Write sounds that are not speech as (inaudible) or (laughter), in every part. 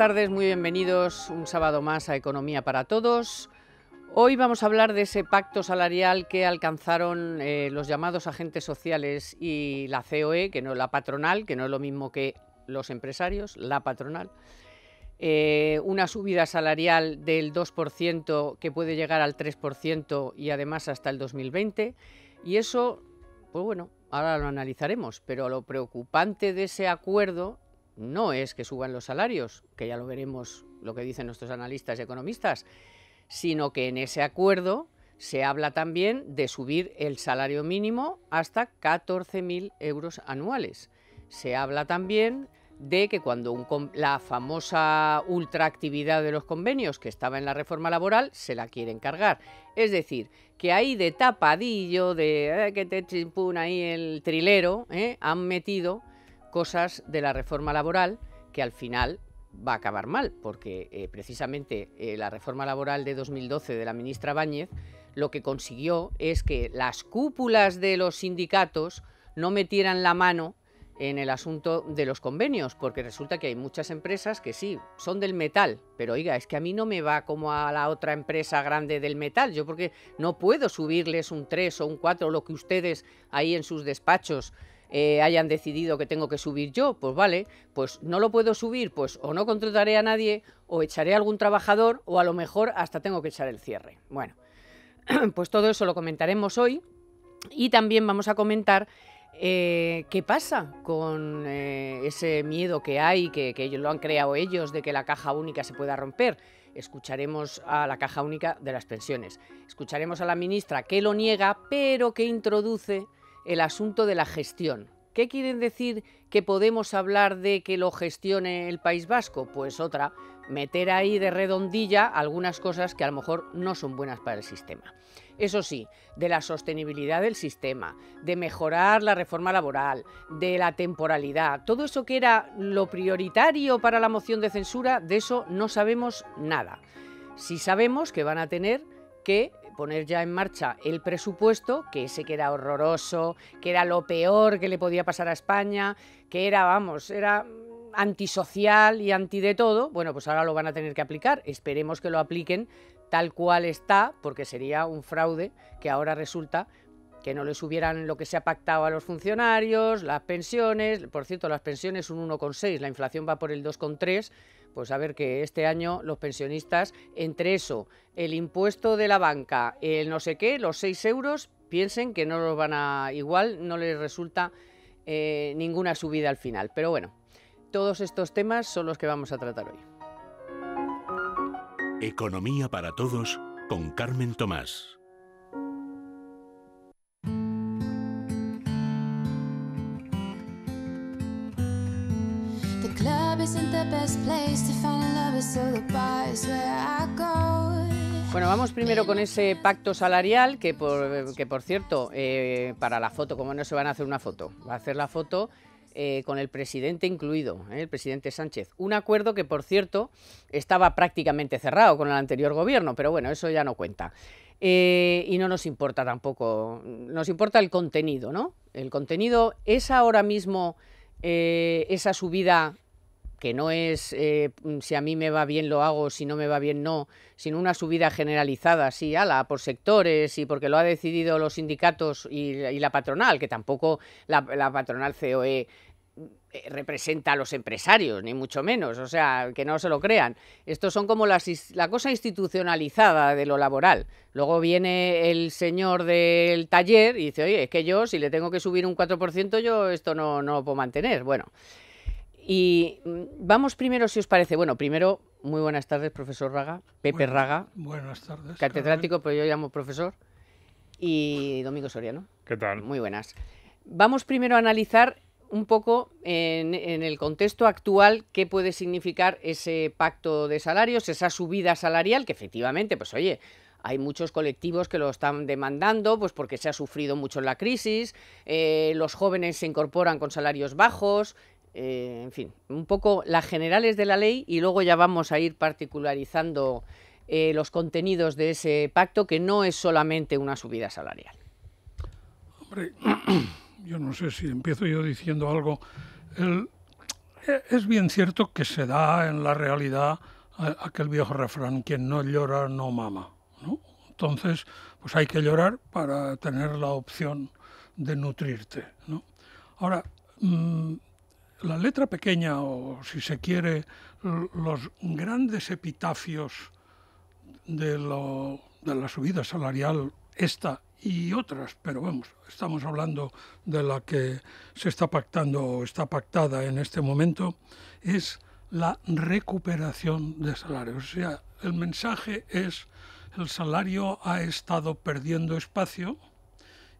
tardes, muy bienvenidos un sábado más a Economía para Todos. Hoy vamos a hablar de ese pacto salarial que alcanzaron eh, los llamados agentes sociales y la COE, que no la patronal, que no es lo mismo que los empresarios, la patronal. Eh, una subida salarial del 2% que puede llegar al 3% y además hasta el 2020. Y eso, pues bueno, ahora lo analizaremos, pero lo preocupante de ese acuerdo no es que suban los salarios, que ya lo veremos lo que dicen nuestros analistas y economistas, sino que en ese acuerdo se habla también de subir el salario mínimo hasta 14.000 euros anuales. Se habla también de que cuando la famosa ultraactividad de los convenios que estaba en la reforma laboral se la quieren cargar. Es decir, que ahí de tapadillo, de eh, que te chimpun ahí el trilero, ¿eh? han metido cosas de la reforma laboral que al final va a acabar mal, porque eh, precisamente eh, la reforma laboral de 2012 de la ministra Báñez lo que consiguió es que las cúpulas de los sindicatos no metieran la mano en el asunto de los convenios, porque resulta que hay muchas empresas que sí, son del metal, pero oiga, es que a mí no me va como a la otra empresa grande del metal, yo porque no puedo subirles un 3 o un 4, lo que ustedes ahí en sus despachos eh, hayan decidido que tengo que subir yo, pues vale, pues no lo puedo subir, pues o no contrataré a nadie, o echaré a algún trabajador, o a lo mejor hasta tengo que echar el cierre. Bueno, (clears throat) pues todo eso lo comentaremos hoy y también vamos a comentar eh, ¿Qué pasa con eh, ese miedo que hay, que, que lo han creado ellos, de que la caja única se pueda romper? Escucharemos a la caja única de las pensiones. Escucharemos a la ministra que lo niega, pero que introduce el asunto de la gestión. ¿Qué quieren decir que podemos hablar de que lo gestione el País Vasco? Pues otra, meter ahí de redondilla algunas cosas que a lo mejor no son buenas para el sistema. Eso sí, de la sostenibilidad del sistema, de mejorar la reforma laboral, de la temporalidad, todo eso que era lo prioritario para la moción de censura, de eso no sabemos nada. Si sabemos que van a tener que poner ya en marcha el presupuesto, que ese que era horroroso, que era lo peor que le podía pasar a España, que era, vamos, era antisocial y anti de todo, bueno, pues ahora lo van a tener que aplicar. Esperemos que lo apliquen tal cual está, porque sería un fraude que ahora resulta que no les hubieran lo que se ha pactado a los funcionarios, las pensiones, por cierto, las pensiones un 1,6, la inflación va por el 2,3 pues a ver que este año los pensionistas, entre eso, el impuesto de la banca, el no sé qué, los 6 euros, piensen que no los van a... igual no les resulta eh, ninguna subida al final. Pero bueno, todos estos temas son los que vamos a tratar hoy. Economía para todos con Carmen Tomás. Bueno, vamos primero con ese pacto salarial que por, cierto, eh, para la foto, como no se van a hacer una foto, va a hacer la foto eh, con el presidente incluido, eh, el presidente Sánchez. Un acuerdo que, por cierto, estaba prácticamente cerrado con el anterior gobierno, pero bueno, eso ya no cuenta. y no nos importa tampoco, nos importa el contenido, ¿no? El contenido es ahora mismo esa subida que no es eh, mm, si a mí me va bien lo hago, si no me va bien no, sino una subida generalizada, así, ala, por sectores y porque lo ha decidido los sindicatos y, la patronal, que tampoco la, patronal COE mm, eh, representa a los empresarios, ni mucho menos, o sea, que no se lo crean. Estos son como la cosa institucionalizada de lo laboral. Luego viene el señor del taller y dice, oye, es que yo si le tengo que subir un 4%, yo esto no, no lo puedo mantener. Bueno, y mm, vamos primero, si os parece. Bueno, primero, muy buenas tardes, profesor Raga, Pepe Raga. Buenas tardes. Catedrático, pero pues yo llamo profesor. Y Domingo Soriano. ¿Qué tal? Muy buenas. Vamos primero a analizar un poco en, el contexto actual qué puede significar ese pacto de salarios, esa subida salarial, que efectivamente, pues oye, hay muchos colectivos que lo están demandando, pues porque se ha sufrido mucho la crisis, eh, los jóvenes se incorporan con salarios bajos, eh, en fin, un poco las generales de la ley y luego ya vamos a ir particularizando eh, los contenidos de ese pacto que no es solamente una subida salarial. Hombre, (clears throat) yo no sé si empiezo yo diciendo algo. E, es bien cierto que se da en la realidad aquel viejo refrán, quien no llora no mama. Entonces, pues hay que llorar para tener la opción de nutrirte. Ahora, mm, la letra pequeña o, si se quiere, los grandes epitafios de, la subida salarial, esta y otras, pero vamos, estamos hablando de la que se está pactando o está pactada en este momento, es la recuperación de salarios. O sea, el mensaje es el salario ha estado perdiendo espacio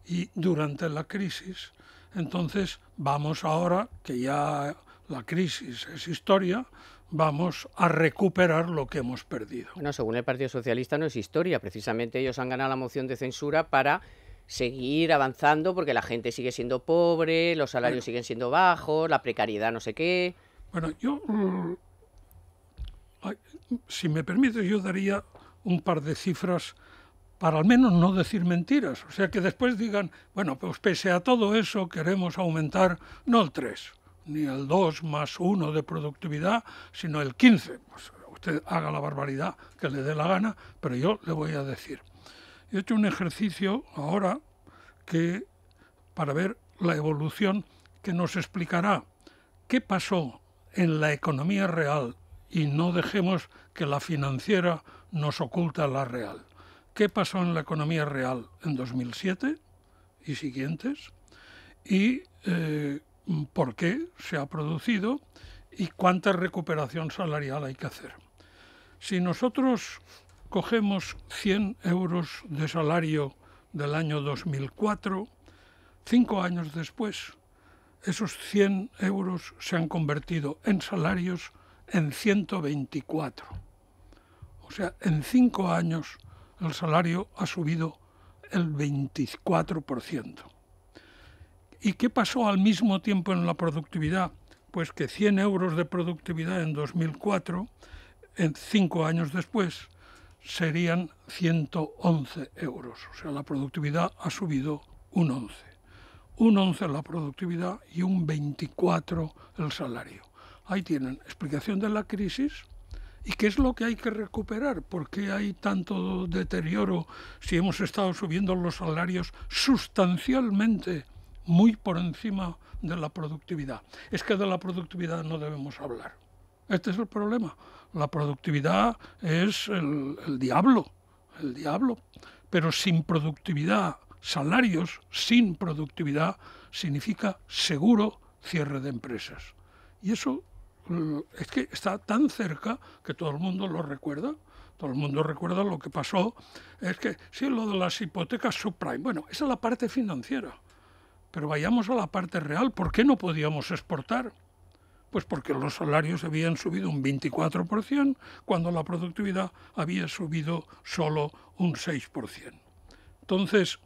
y durante la crisis entonces vamos ahora, que ya la crisis es historia, vamos a recuperar lo que hemos perdido. Bueno, según el Partido Socialista no es historia, precisamente ellos han ganado la moción de censura para seguir avanzando porque la gente sigue siendo pobre, los salarios siguen siendo bajos, la precariedad no sé qué. Bueno, yo, mm, si me permite, yo daría un par de cifras para al menos no decir mentiras. O sea, que después digan, bueno, pues pese a todo eso queremos aumentar no el 3, ni el 2 más 1 de productividad, sino el 15. Pues usted haga la barbaridad que le dé la gana, pero yo le voy a decir. He hecho un ejercicio ahora que para ver la evolución que nos explicará qué pasó en la economía real y no dejemos que la financiera nos oculta la real qué pasó en la economía real en 2007 y siguientes y eh, por qué se ha producido y cuánta recuperación salarial hay que hacer. Si nosotros cogemos 100 euros de salario del año 2004, cinco años después, esos 100 euros se han convertido en salarios en 124. O sea, en cinco años el salario ha subido el 24%. ¿Y qué pasó al mismo tiempo en la productividad? Pues que 100 euros de productividad en 2004, en cinco años después, serían 111 euros. O sea, la productividad ha subido un 11. Un 11 la productividad y un 24 el salario. Ahí tienen explicación de la crisis ¿Y qué es lo que hay que recuperar? ¿Por qué hay tanto deterioro si hemos estado subiendo los salarios sustancialmente muy por encima de la productividad? Es que de la productividad no debemos hablar. Este es el problema. La productividad es el, el diablo, el diablo. Pero sin productividad, salarios sin productividad significa seguro cierre de empresas. Y eso es que está tan cerca que todo el mundo lo recuerda. Todo el mundo recuerda lo que pasó. Es que, sí, lo de las hipotecas subprime. Bueno, esa es la parte financiera. Pero vayamos a la parte real. ¿Por qué no podíamos exportar? Pues porque los salarios habían subido un 24% cuando la productividad había subido solo un 6%. Entonces,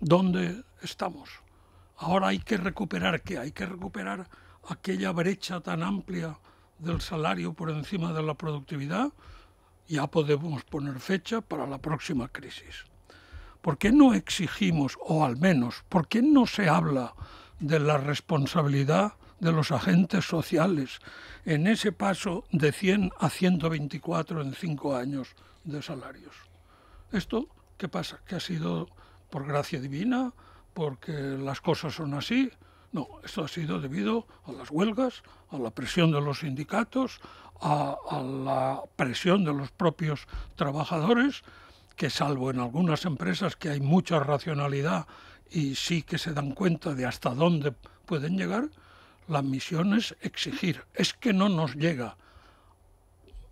¿dónde estamos? Ahora hay que recuperar qué? Hay que recuperar aquella brecha tan amplia del salario por encima de la productividad, ya podemos poner fecha para la próxima crisis. ¿Por qué no exigimos, o al menos, por qué no se habla de la responsabilidad de los agentes sociales en ese paso de 100 a 124 en 5 años de salarios? Esto, ¿qué pasa? ¿Que ha sido por gracia divina? ¿Porque las cosas son así? No, esto ha sido debido a las huelgas, a la presión de los sindicatos, a, a la presión de los propios trabajadores, que salvo en algunas empresas que hay mucha racionalidad y sí que se dan cuenta de hasta dónde pueden llegar, la misión es exigir. Es que no nos llega.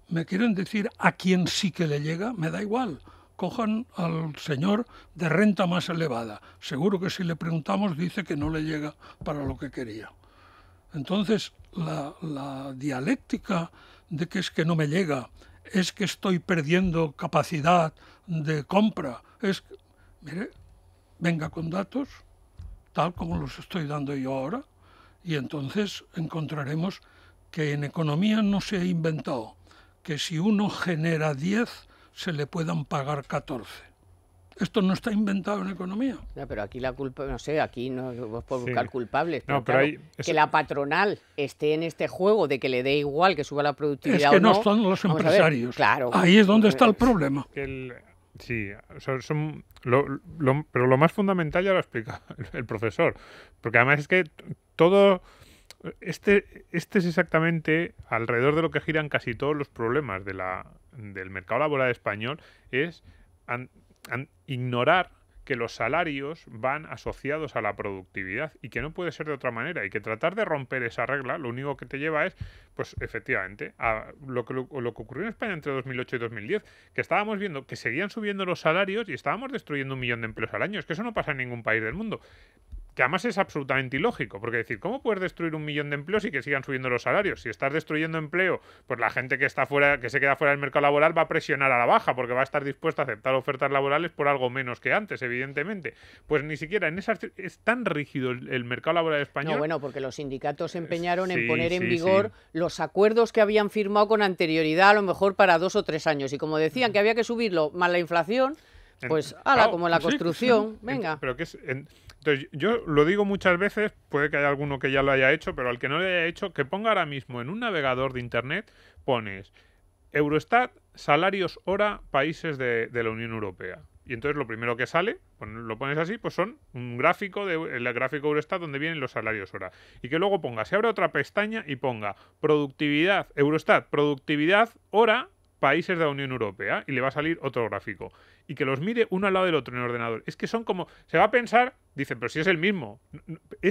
¿Me quieren decir a quién sí que le llega? Me da igual cojan al señor de renta más elevada. Seguro que si le preguntamos dice que no le llega para lo que quería. Entonces, la, dialéctica de que es que no me llega, es que estoy perdiendo capacidad de compra, es mire, venga con datos, tal como los estoy dando yo ahora, y entonces encontraremos que en economía no se ha inventado que si uno genera 10, se le puedan pagar 14. Esto no está inventado en economía. pero aquí la culpa, no sé, aquí no vos por buscar culpables. que la patronal esté en este juego de que le dé igual que suba la productividad. Es que no, no los empresarios. Ahí es donde está el problema. sí, pero lo más fundamental ya lo explica (laughs) el profesor. Porque además es que todo este, este es exactamente alrededor de lo que giran casi todos los problemas de la, del mercado laboral español, es ignorar que los salarios van asociados a la productividad y que no puede ser de otra manera y que tratar de romper esa regla lo único que te lleva es, pues efectivamente, a lo que, lo, lo que ocurrió en España entre 2008 y 2010, que estábamos viendo que seguían subiendo los salarios y estábamos destruyendo un millón de empleos al año. Es que eso no pasa en ningún país del mundo. Que además es absolutamente ilógico, porque decir, ¿cómo puedes destruir un millón de empleos y que sigan subiendo los salarios? Si estás destruyendo empleo, pues la gente que está fuera, que se queda fuera del mercado laboral va a presionar a la baja, porque va a estar dispuesta a aceptar ofertas laborales por algo menos que antes, evidentemente. Pues ni siquiera en esas es tan rígido el, mercado laboral español. No, bueno, porque los sindicatos se empeñaron en poner en vigor los acuerdos que habían firmado con anterioridad, a lo mejor para dos o tres años. Y como decían que había que subirlo más la inflación, pues ala, como en la construcción, venga. pero que es, entonces, yo lo digo muchas veces, puede que haya alguno que ya lo haya hecho, pero al que no lo haya hecho, que ponga ahora mismo en un navegador de internet, pones Eurostat, salarios hora, países de, la Unión Europea. Y entonces lo primero que sale, lo pones así, pues son un gráfico, de, el gráfico Eurostat donde vienen los salarios hora. Y que luego ponga, se abre otra pestaña y ponga productividad, Eurostat, productividad hora, países de la Unión Europea. Y le va a salir otro gráfico. Y que los mire uno al lado del otro en el ordenador. Es que son como, se va a pensar Dicen, pero si es el mismo.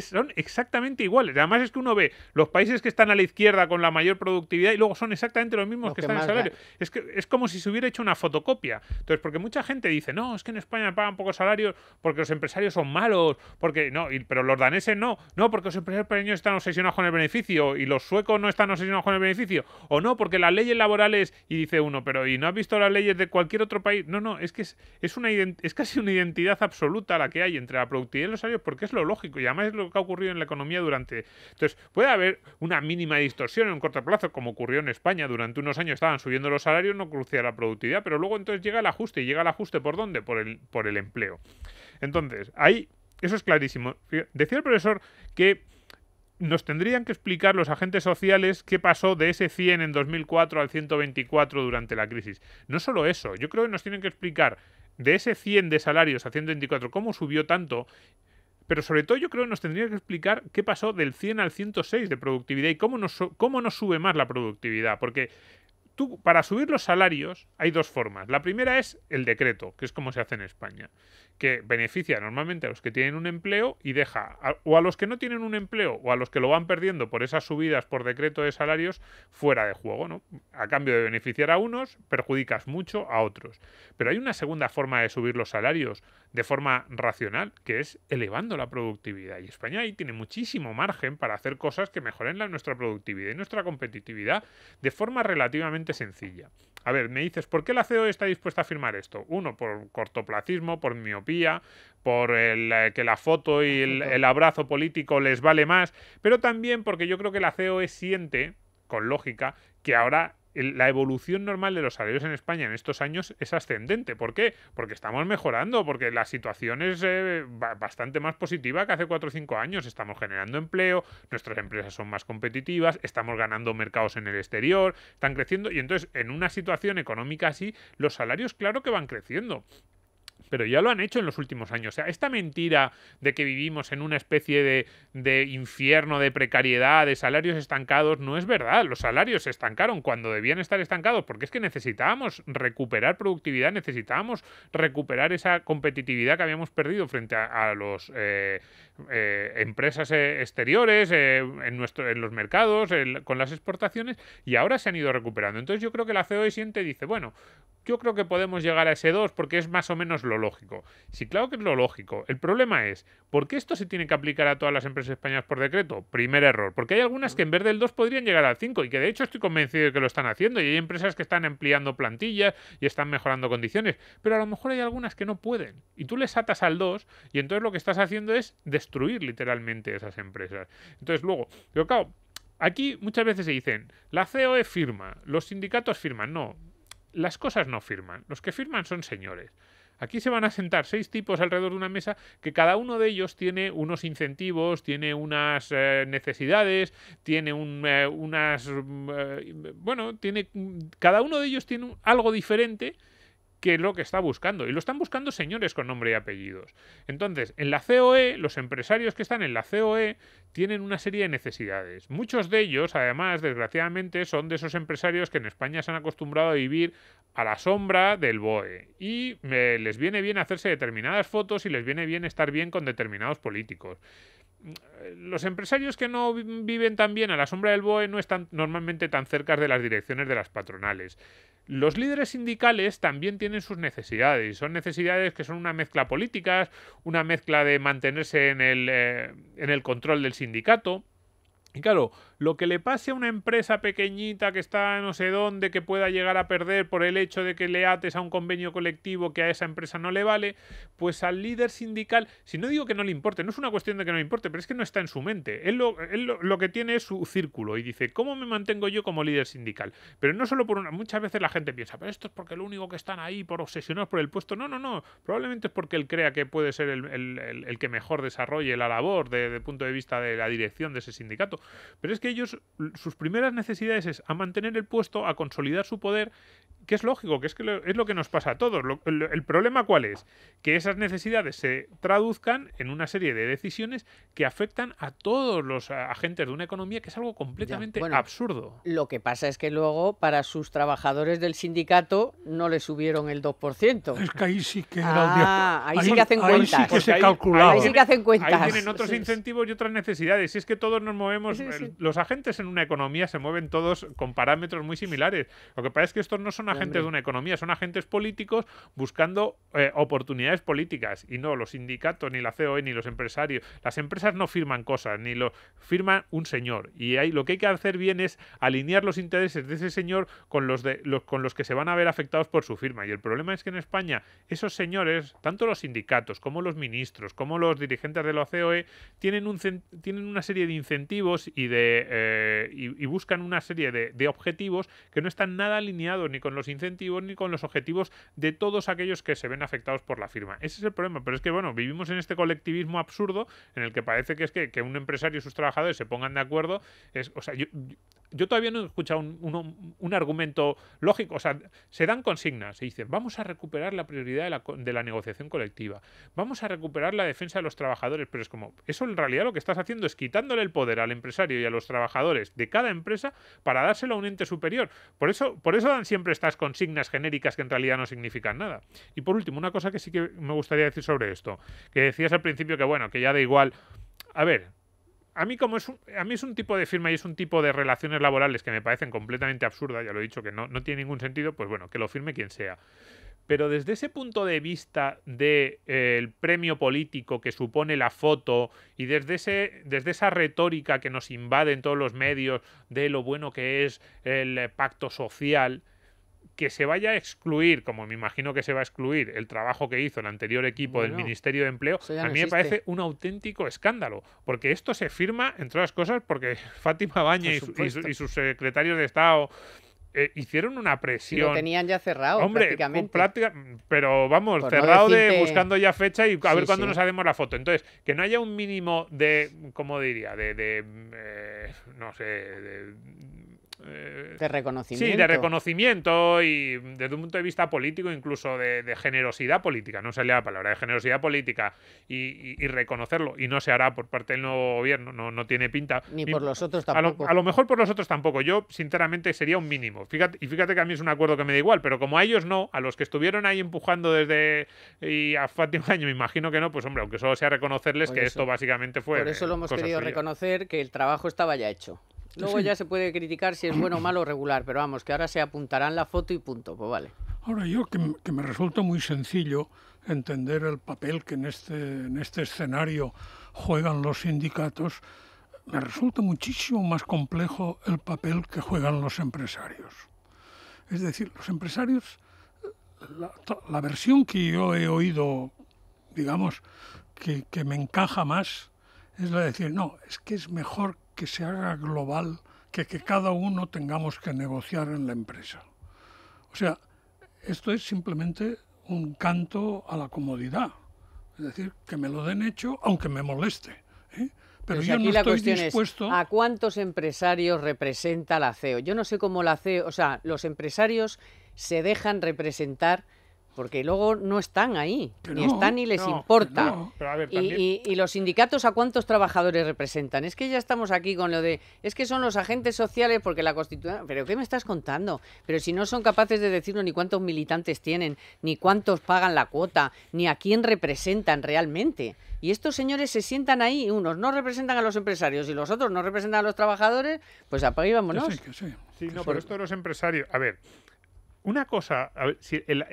son exactamente iguales. Además es que uno ve los países que están a la izquierda con la mayor productividad y luego son exactamente los mismos que, están en salario. Es, que, es como si se hubiera hecho una fotocopia. Entonces, porque mucha gente dice, no, es que en España pagan pocos salarios porque los empresarios son malos, porque no, y, pero los daneses no. No, porque los empresarios pequeños están obsesionados con el beneficio y los suecos no están obsesionados con el beneficio. O no, porque las leyes laborales, y dice uno, pero ¿y no has visto las leyes de cualquier otro país? No, no, es que una, es casi una identidad absoluta la que hay entre la productividad en los salarios porque es lo lógico y además es lo que ha ocurrido en la economía durante... Entonces, puede haber una mínima distorsión en un corto plazo, como ocurrió en España. Durante unos años estaban subiendo los salarios, no crucía la productividad, pero luego entonces llega el ajuste. ¿Y llega el ajuste por dónde? Por el, por el empleo. Entonces, ahí, eso es clarísimo. Decía el profesor que nos tendrían que explicar los agentes sociales qué pasó de ese 100 en 2004 al 124 durante la crisis. No solo eso, yo creo que nos tienen que explicar de ese 100 de salarios a 124, cómo subió tanto. Pero sobre todo yo creo que nos tendría que explicar qué pasó del 100 al 106 de productividad y cómo no cómo sube más la productividad. Porque tú, para subir los salarios hay dos formas. La primera es el decreto, que es como se hace en España, que beneficia normalmente a los que tienen un empleo y deja o a los que no tienen un empleo o a los que lo van perdiendo por esas subidas por decreto de salarios fuera de juego, ¿no? A cambio de beneficiar a unos, perjudicas mucho a otros. Pero hay una segunda forma de subir los salarios de forma racional, que es elevando la productividad. Y España ahí tiene muchísimo margen para hacer cosas que mejoren nuestra productividad y nuestra competitividad de forma relativamente sencilla. A ver, me dices, ¿por qué la CEO e está dispuesta a firmar esto? Uno, por cortoplacismo, por miopía, por el, eh, que la foto y el, abrazo político les vale más, pero también porque yo creo que la CEO e siente, con lógica, que ahora la evolución normal de los salarios en España en estos años es ascendente. ¿Por qué? Porque estamos mejorando, porque la situación es eh, bastante más positiva que hace 4 o 5 años. Estamos generando empleo, nuestras empresas son más competitivas, estamos ganando mercados en el exterior, están creciendo y entonces en una situación económica así, los salarios claro que van creciendo pero ya lo han hecho en los últimos años. O sea, esta mentira de que vivimos en una especie de, infierno de precariedad, de salarios estancados, no es verdad. Los salarios se estancaron cuando debían estar estancados, porque es que necesitábamos recuperar productividad, necesitábamos recuperar esa competitividad que habíamos perdido frente a, las los eh, eh, empresas eh, exteriores, en, en los mercados, con las exportaciones, y ahora se han ido recuperando. Entonces yo creo que la COE siente dice, bueno, yo creo que podemos llegar a ese 2 porque es más o menos lo lógico. Sí, claro que es lo lógico. El problema es, ¿por qué esto se tiene que aplicar a todas las empresas españolas por decreto? Primer error, porque hay algunas que en vez del 2 podrían llegar al 5 y que de hecho estoy convencido de que lo están haciendo y hay empresas que están ampliando plantillas y están mejorando condiciones, pero a lo mejor hay algunas que no pueden y tú les atas al 2 y entonces lo que estás haciendo es destruir literalmente esas empresas. Entonces luego, yo claro, aquí muchas veces se dicen, la COE firma, los sindicatos firman, no, las cosas no firman, los que firman son señores. Aquí se van a sentar seis tipos alrededor de una mesa que cada uno de ellos tiene unos incentivos, tiene unas eh, necesidades, tiene un, eh, unas... Mm, eh, bueno, tiene, cada uno de ellos tiene algo diferente qué es lo que está buscando. Y lo están buscando señores con nombre y apellidos. Entonces, en la COE, los empresarios que están en la COE tienen una serie de necesidades. Muchos de ellos, además, desgraciadamente, son de esos empresarios que en España se han acostumbrado a vivir a la sombra del BOE. Y eh, les viene bien hacerse determinadas fotos y les viene bien estar bien con determinados políticos mm, los empresarios que no viven tan bien a la sombra del BOE no están normalmente tan cerca de las direcciones de las patronales. Los líderes sindicales también tienen sus necesidades, Y son necesidades que son una mezcla políticas, una mezcla de mantenerse en el, eh, en el control del sindicato. Y claro, lo que le pase a una empresa pequeñita que está no sé dónde, que pueda llegar a perder por el hecho de que le ates a un convenio colectivo que a esa empresa no le vale, pues al líder sindical, si no digo que no le importe, no es una cuestión de que no le importe, pero es que no está en su mente. Él lo, que tiene es su círculo y dice, ¿cómo me mantengo yo como líder sindical? Pero no solo por una, muchas veces la gente piensa, pero esto es porque lo único que están ahí, por obsesionados por el puesto, no, no, no, probablemente es porque él crea que puede ser el, el que mejor desarrolle la labor desde el punto de vista de la dirección de ese sindicato. Pero es que ellos, sus primeras necesidades es a mantener el puesto, a consolidar su poder, que es lógico, que es, que lo, es lo que nos pasa a todos. el, problema cuál es? Que esas necesidades se traduzcan en una serie de decisiones que afectan a todos los agentes de una economía, que es algo completamente absurdo. Lo que pasa es que luego para sus trabajadores del sindicato no le subieron el 2%. Es que ahí sí que ah, que hacen que se Ahí sí que hacen cuentas. Ahí tienen otros incentivos y otras necesidades. Si es que todos nos movemos, eh, los agentes en una economía se mueven todos con parámetros muy similares. Lo que pasa es que estos no son agentes de una economía, son agentes políticos buscando eh, oportunidades políticas. Y no, los sindicatos, ni la COE, ni los empresarios. Las empresas no firman cosas, ni lo firma un señor. Y ahí lo que hay que hacer bien es alinear los intereses de ese señor con los, de, los, con los que se van a ver afectados por su firma. Y el problema es que en España esos señores, tanto los sindicatos como los ministros, como los dirigentes de la COE, tienen, un, tienen una serie de incentivos y de eh, y, buscan una serie de, objetivos que no están nada alineados ni con los incentivos ni con los objetivos de todos aquellos que se ven afectados por la firma. Ese es el problema, pero es que, bueno, vivimos en este colectivismo absurdo en el que parece que es que, un empresario y sus trabajadores se pongan de acuerdo. o sea, yo, todavía no he escuchado un, argumento lógico. O sea, se dan consignas, se dicen, vamos a recuperar la prioridad de la, de la negociación colectiva, vamos a recuperar la defensa de los trabajadores, pero es como, eso en realidad lo que estás haciendo es quitándole el poder al empresario y a los trabajadores trabajadores de cada empresa para dárselo a un ente superior. Por eso, por eso dan siempre estas consignas genéricas que en realidad no significan nada. Y por último, una cosa que sí que me gustaría decir sobre esto, que decías al principio que bueno, que ya da igual. A ver, a mí como es un, a mí es un tipo de firma y es un tipo de relaciones laborales que me parecen completamente absurdas, ya lo he dicho que no, no tiene ningún sentido, pues bueno, que lo firme quien sea. Pero desde ese punto de vista del eh, premio político que supone la foto y desde, ese, desde esa retórica que nos invade en todos los medios de lo bueno que es el pacto social, que se vaya a excluir, como me imagino que se va a excluir, el trabajo que hizo el anterior equipo del Ministerio de Empleo, a mí me parece un auténtico escándalo, porque esto se firma, entre otras cosas, porque (laughs) Fátima Baña y, sus secretarios de Estado eh, hicieron una presión. Lo tenían ya cerrado, Hombre, prácticamente. plática. pero vamos, cerrado de buscando ya fecha y a ver cuándo nos hacemos la foto. Entonces, que no haya un mínimo de, ¿cómo diría? De, eh, no sé, de eh, de reconocimiento. Sí, de reconocimiento y desde un punto de vista político, incluso de, generosidad política, no salía la palabra, de generosidad política y, reconocerlo, y no se hará por parte del nuevo gobierno, no, tiene pinta. Ni, por los otros tampoco. A lo, mejor por los otros tampoco, yo sinceramente sería un mínimo. Fíjate, y fíjate que a mí es un acuerdo que me da igual, pero como a ellos no, a los que estuvieron ahí empujando desde y a Fátima (laughs) me imagino que no, pues hombre, aunque solo sea reconocerles que esto básicamente fue. Por eso lo hemos querido reconocer que el trabajo estaba ya hecho. Luego ya se puede criticar si es bueno, (clears throat) malo o regular, pero vamos, que ahora se apuntarán la foto y punto, pues vale. Ahora yo, que, me resulta muy sencillo entender el papel que en este, en este escenario juegan los sindicatos, me resulta muchísimo más complejo el papel que juegan los empresarios. Es decir, los empresarios, la, versión que yo he oído, digamos, que, que me encaja más, es la de decir, no, es que es mejor que se haga global, que, cada uno tengamos que negociar en la empresa. O sea, esto es simplemente un canto a la comodidad, es decir, que me lo den hecho aunque me moleste. ¿eh? Pero pues yo no la estoy dispuesto... ¿a cuántos empresarios representa la CEO? Yo no sé cómo la CEO, o sea, los empresarios se dejan representar porque luego no están ahí, ni están ni les importa. y, los sindicatos a cuántos trabajadores representan? Es que ya estamos aquí con lo de, es que son los agentes sociales porque la constitución... Pero ¿qué me estás contando? Pero si no son capaces de decirnos ni cuántos militantes tienen, ni cuántos pagan la cuota, ni a quién representan realmente. Y estos señores se sientan ahí, unos no representan a los empresarios y los otros no representan a los trabajadores, pues apagámonos. Sí, sí, sí. no, pero esto de los empresarios, a ver, una cosa, a ver, si el,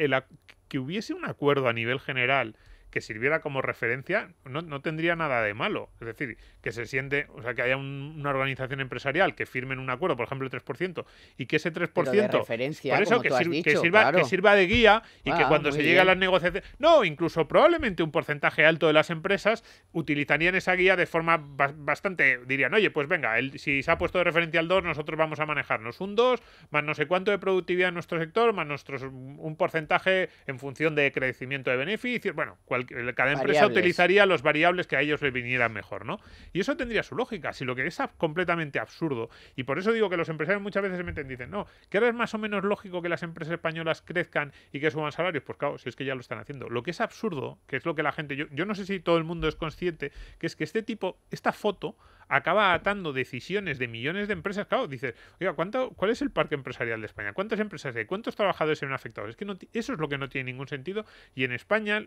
que hubiese un acuerdo a nivel general que sirviera como referencia no, tendría nada de malo. Es decir, que se siente, o sea, que haya una organización empresarial que firme un acuerdo, por ejemplo, el 3%, y que ese 3%, que, sirva, de guía y que ah, cuando se llegue a las negociaciones, no, incluso probablemente un porcentaje alto de las empresas utilizarían esa guía de forma bastante, dirían, oye, pues venga, el, si se ha puesto de referencia al 2, nosotros vamos a manejarnos un 2, más no sé cuánto de productividad en nuestro sector, más nuestros, un porcentaje en función de crecimiento de beneficios, bueno, cada empresa utilizaría los variables que a ellos les vinieran mejor, ¿no? Y eso tendría su lógica, si lo que es completamente absurdo. Y por eso digo que los empresarios muchas veces se meten dicen, no, que es más o menos lógico que las empresas españolas crezcan y que suban salarios. Pues claro, si es que ya lo están haciendo. Lo que es absurdo, que es lo que la gente, yo no sé si todo el mundo es consciente, que es que este tipo, esta foto acaba atando decisiones de millones de empresas. Claro, dices, oiga, ¿cuánto, ¿cuál es el parque empresarial de España? ¿Cuántas empresas hay? ¿Cuántos trabajadores se ven afectados? Es que no, eso es lo que no tiene ningún sentido. Y en España,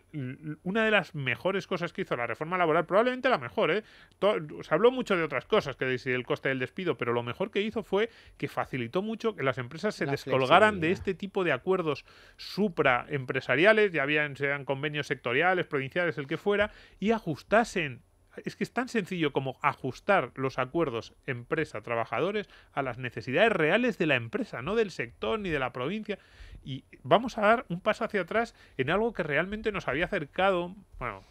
una de las mejores cosas que hizo la reforma laboral, probablemente la mejor, ¿eh? se habló mucho de otras cosas, que decir el coste del despido, pero lo mejor que hizo fue que facilitó mucho que las empresas se descolgaran de este tipo de acuerdos supraempresariales, ya habían, sean convenios sectoriales, provinciales, el que fuera, y ajustasen es que es tan sencillo como ajustar los acuerdos empresa-trabajadores a las necesidades reales de la empresa, no del sector ni de la provincia. Y vamos a dar un paso hacia atrás en algo que realmente nos había acercado, bueno,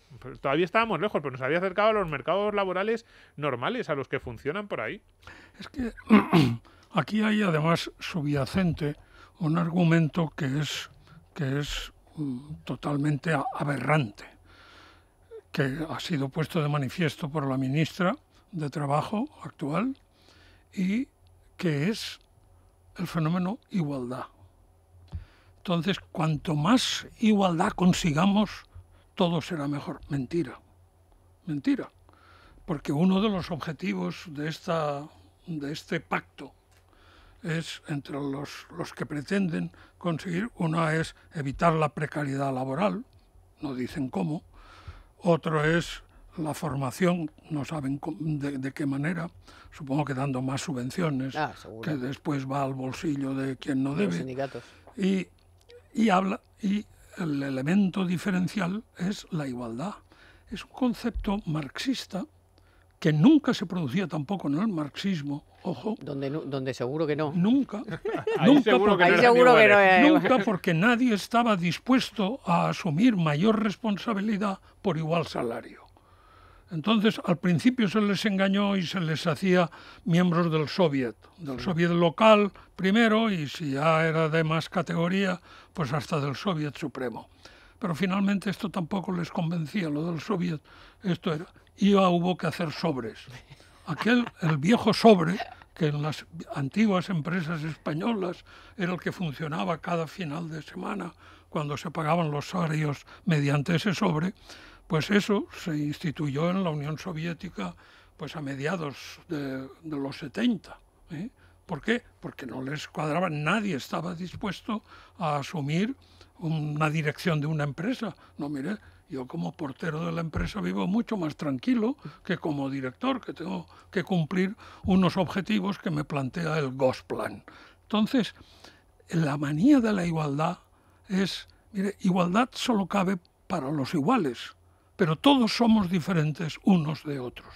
todavía estábamos lejos, pero nos había acercado a los mercados laborales normales, a los que funcionan por ahí. Es que (clears throat) aquí hay además subyacente un argumento que es, que es mm, totalmente aberrante que ha sido puesto de manifiesto por la ministra de Trabajo actual y que es el fenómeno igualdad. Entonces, cuanto más igualdad consigamos, todo será mejor. Mentira, mentira. Porque uno de los objetivos de, esta, de este pacto es entre los, los que pretenden conseguir, una es evitar la precariedad laboral, no dicen cómo, otro es la formación, no saben de, qué manera, supongo que dando más subvenciones, ah, que después va al bolsillo de quien no debe. Y, habla, y el elemento diferencial es la igualdad. Es un concepto marxista que nunca se producía tampoco en el marxismo, ojo. Donde, donde seguro que no. Nunca. nunca porque, nadie estaba dispuesto a asumir mayor responsabilidad por igual salario. Entonces, al principio se les engañó y se les hacía miembros del Soviet, del Soviet local primero y si ya era de más categoría, pues hasta del Soviet supremo. Pero finalmente esto tampoco les convencía, lo del Soviet, esto era y hubo que hacer sobres. Aquel, el viejo sobre, que en las antiguas empresas españolas era el que funcionaba cada final de semana cuando se pagaban los salarios mediante ese sobre, pues eso se instituyó en la Unión Soviética pues a mediados de, los 70. ¿eh? ¿Por qué? Porque no les cuadraba, nadie estaba dispuesto a asumir una dirección de una empresa. No, mire, yo como portero de la empresa vivo mucho más tranquilo que como director, que tengo que cumplir unos objetivos que me plantea el Gosplan. Entonces, la manía de la igualdad es, mire, igualdad solo cabe para los iguales, pero todos somos diferentes unos de otros.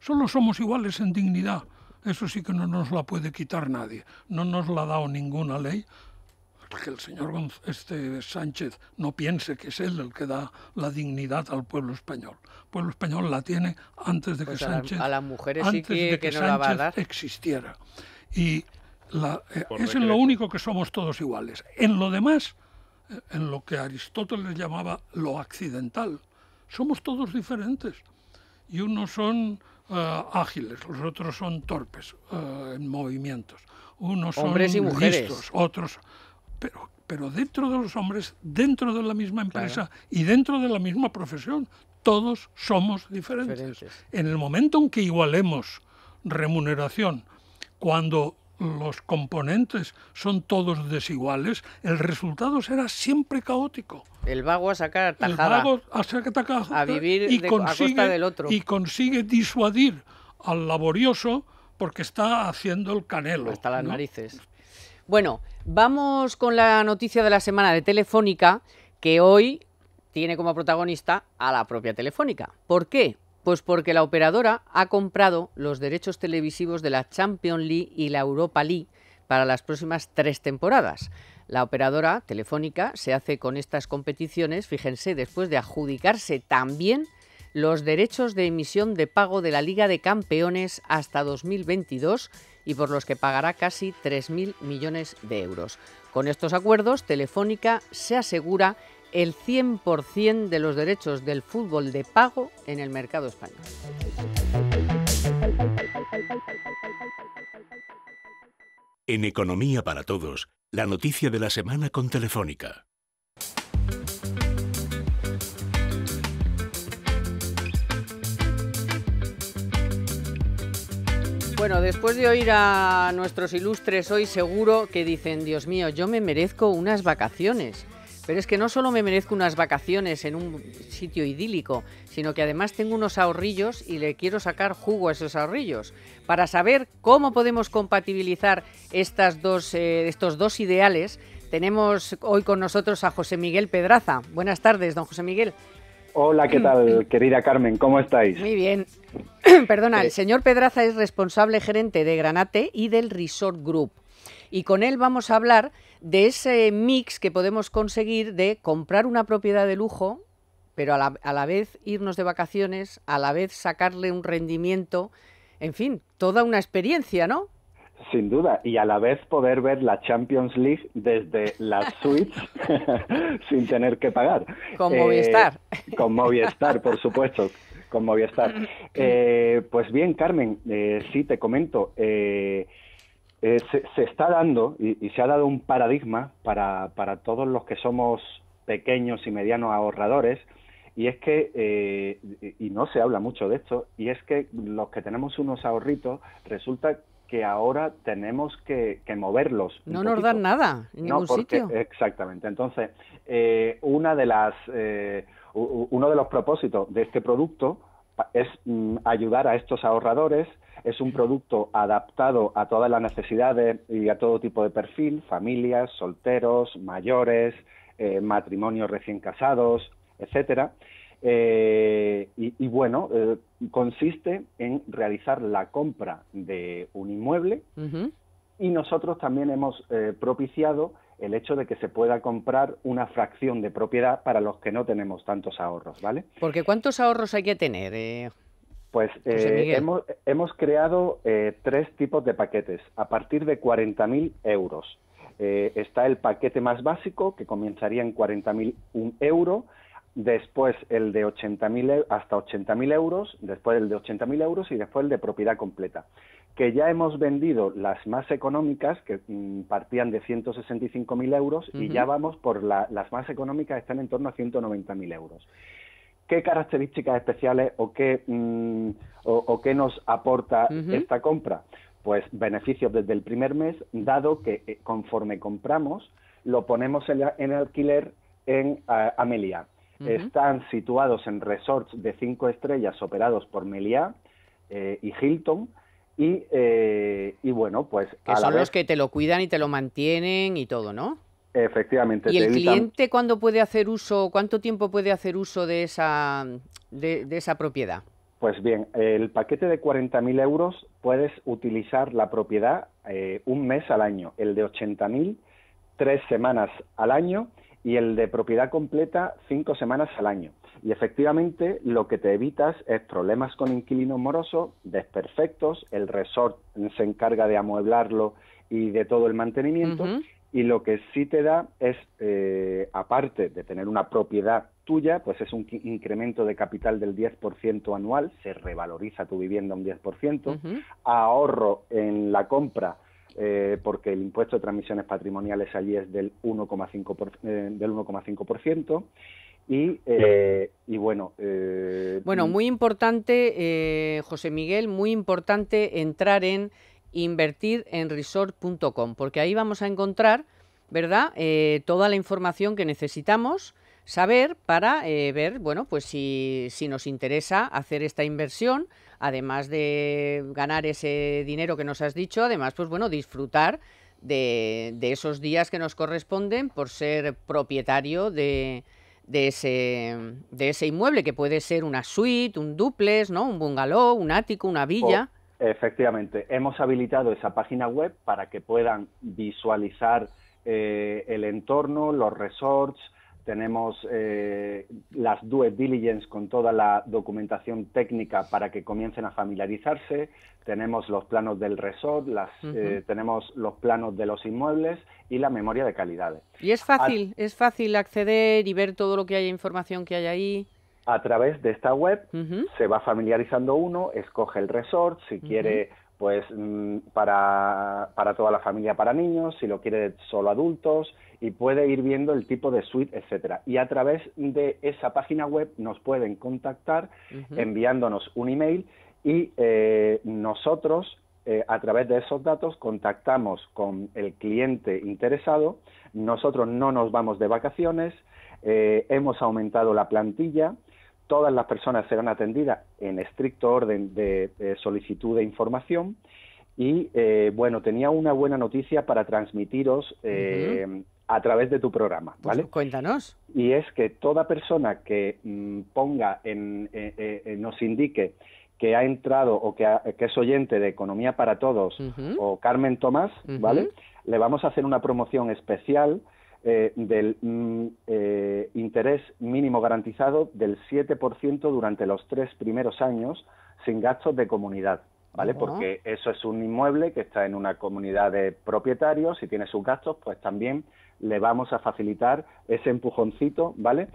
Solo somos iguales en dignidad. Eso sí que no nos la puede quitar nadie. No nos la ha dado ninguna ley, que el señor este Sánchez no piense que es él el que da la dignidad al pueblo español. El pueblo español la tiene antes de que pues Sánchez a las mujeres existiera. Y eh, es en lo único que somos todos iguales. En lo demás, eh, en lo que Aristóteles llamaba lo accidental, somos todos diferentes. Y unos son eh, ágiles, los otros son torpes en movimientos. Unos Hombres son y mujeres. otros pero, dentro de los hombres, dentro de la misma empresa y dentro de la misma profesión, todos somos diferentes. En el momento en que igualemos remuneración, cuando los componentes son todos desiguales, el resultado será siempre caótico. El vago a sacar tajada. El vago a sacar tajada. A vivir y a costa del otro. Y consigue disuadir al laborioso porque está haciendo el canelo. Hasta las narices. Bueno, Vamos con la noticia de la semana de Telefónica, que hoy tiene como protagonista a la propia Telefónica. ¿Por qué? Pues porque la operadora ha comprado los derechos televisivos de la Champions League y la Europa League para las próximas tres temporadas. La operadora telefónica se hace con estas competiciones, fíjense, después de adjudicarse también los derechos de emisión de pago de la Liga de Campeones hasta 2022 y por los que pagará casi 3.000 millones de euros. Con estos acuerdos, Telefónica se asegura el 100% de los derechos del fútbol de pago en el mercado español. En Economía para Todos, la noticia de la semana con Telefónica. Bueno, después de oír a nuestros ilustres hoy, seguro que dicen, Dios mío, yo me merezco unas vacaciones. Pero es que no solo me merezco unas vacaciones en un sitio idílico, sino que además tengo unos ahorrillos y le quiero sacar jugo a esos ahorrillos. Para saber cómo podemos compatibilizar estas dos, eh, estos dos ideales, tenemos hoy con nosotros a José Miguel Pedraza. Buenas tardes, don José Miguel. Hola, ¿qué tal, (clears throat) querida Carmen? ¿Cómo estáis? Muy bien. (clears throat) Perdona, el eh. señor Pedraza es responsable gerente de Granate y del Resort Group. Y con él vamos a hablar de ese mix que podemos conseguir de comprar una propiedad de lujo, pero a la, a la vez irnos de vacaciones, a la vez sacarle un rendimiento, en fin, toda una experiencia, ¿no? Sin duda, y a la vez poder ver la Champions League desde la (laughs) suite (laughs) sin tener que pagar. Con eh, Movistar. Con Movistar, por (laughs) supuesto, con Movistar. Mm. Eh, pues bien, Carmen, eh, sí, te comento, eh, eh, se, está dando y, se ha dado un paradigma para, para, todos los que somos pequeños y medianos ahorradores, y es que, y no se habla mucho de esto, y es que los que tenemos unos ahorritos, resulta que ahora tenemos que, moverlos. No nos dan nada en ningún sitio. Exactamente. Entonces, eh, una de las, eh, uno de los propósitos de este producto es mm, ayudar a estos ahorradores. Es un producto adaptado a todas las necesidades y a todo tipo de perfil, familias, solteros, mayores, eh, matrimonios recién casados, etcétera. Eh, y, bueno, eh, consiste en realizar la compra de un inmueble y nosotros también hemos eh, propiciado el hecho de que se pueda comprar una fracción de propiedad para los que no tenemos tantos ahorros, ¿vale? Porque ¿cuántos ahorros hay que tener? Pues hemos, creado tres tipos de paquetes a partir de 40.000 euros. está el paquete más básico que comenzaría en 40.000 euros después el de 80.000 e, hasta 80.000 euros, después el de 80.000 euros y después el de propiedad completa, que ya hemos vendido las más económicas que mm, partían de 165.000 euros y ya vamos por las más económicas están en torno a 190.000 euros. ¿Qué características especiales o qué, mm, o, qué nos aporta esta compra? Pues beneficios desde el primer mes, dado que eh, conforme compramos lo ponemos en, en alquiler en eh, Amelia están situados en resorts de cinco estrellas operados por Meliá eh, y Hilton. Y, eh, bueno, pues... Que son los que te lo cuidan y te lo mantienen y todo, ¿no? Efectivamente. ¿Y el cliente cuándo puede hacer uso, cuánto tiempo puede hacer uso de esa, de, esa propiedad? Pues bien, el paquete de 40.000 euros puedes utilizar la propiedad eh, un mes al año, el de 80.000 tres semanas al año y el de propiedad completa cinco semanas al año. Y efectivamente lo que te evitas es problemas con inquilinos morosos, desperfectos, el resort se encarga de amueblarlo y de todo el mantenimiento. Y lo que sí te da es, eh, aparte de tener una propiedad tuya, pues es un incremento de capital del 10% anual, se revaloriza tu vivienda un 10%, ahorro en la compra eh, porque el impuesto de transmisiones patrimoniales allí es del 1,5%. Eh, eh, y, bueno... bueno, mm. muy importante, José Miguel, muy importante entrar en invertir en porque ahí vamos a encontrar, ¿verdad?, toda la información que necesitamos saber para ver, bueno, pues si nos interesa hacer esta inversión además de ganar ese dinero que nos has dicho, además, pues bueno, disfrutar de, esos días que nos corresponden por ser propietario de, ese, inmueble, que puede ser una suite, un duplex, ¿no? un bungalow, un ático, una villa. efectivamente, hemos habilitado esa página web para que puedan visualizar eh, el entorno, los resorts, tenemos eh, las due diligence con toda la documentación técnica para que comiencen a familiarizarse, tenemos los planos del resort, las, eh, tenemos los planos de los inmuebles y la memoria de calidades. Y es fácil, es fácil acceder y ver todo lo que hay, información que hay ahí. A través de esta web se va familiarizando uno, escoge el resort, si quiere pues mm, para, para toda la familia, para niños, si lo quiere solo adultos, y puede ir viendo el tipo de suite, etcétera. Y a través de esa página web nos pueden contactar enviándonos un email y eh, nosotros eh, a través de esos datos contactamos con el cliente interesado. Nosotros no nos vamos de vacaciones, eh, hemos aumentado la plantilla. Todas las personas serán atendidas en estricto orden de, solicitud de información y bueno, tenía una buena noticia para transmitiros a través de tu programa, pues ¿vale? cuéntanos. Y es que toda persona que mm, ponga en, eh, eh, eh, nos indique que ha entrado o que, es oyente de Economía para Todos o Carmen Tomás, ¿vale? Le vamos a hacer una promoción especial del mm, interés mínimo garantizado del 7% durante los tres primeros años sin gastos de comunidad, ¿vale? Porque eso es un inmueble que está en una comunidad de propietarios y tiene sus gastos, pues también le vamos a facilitar ese empujoncito, ¿vale?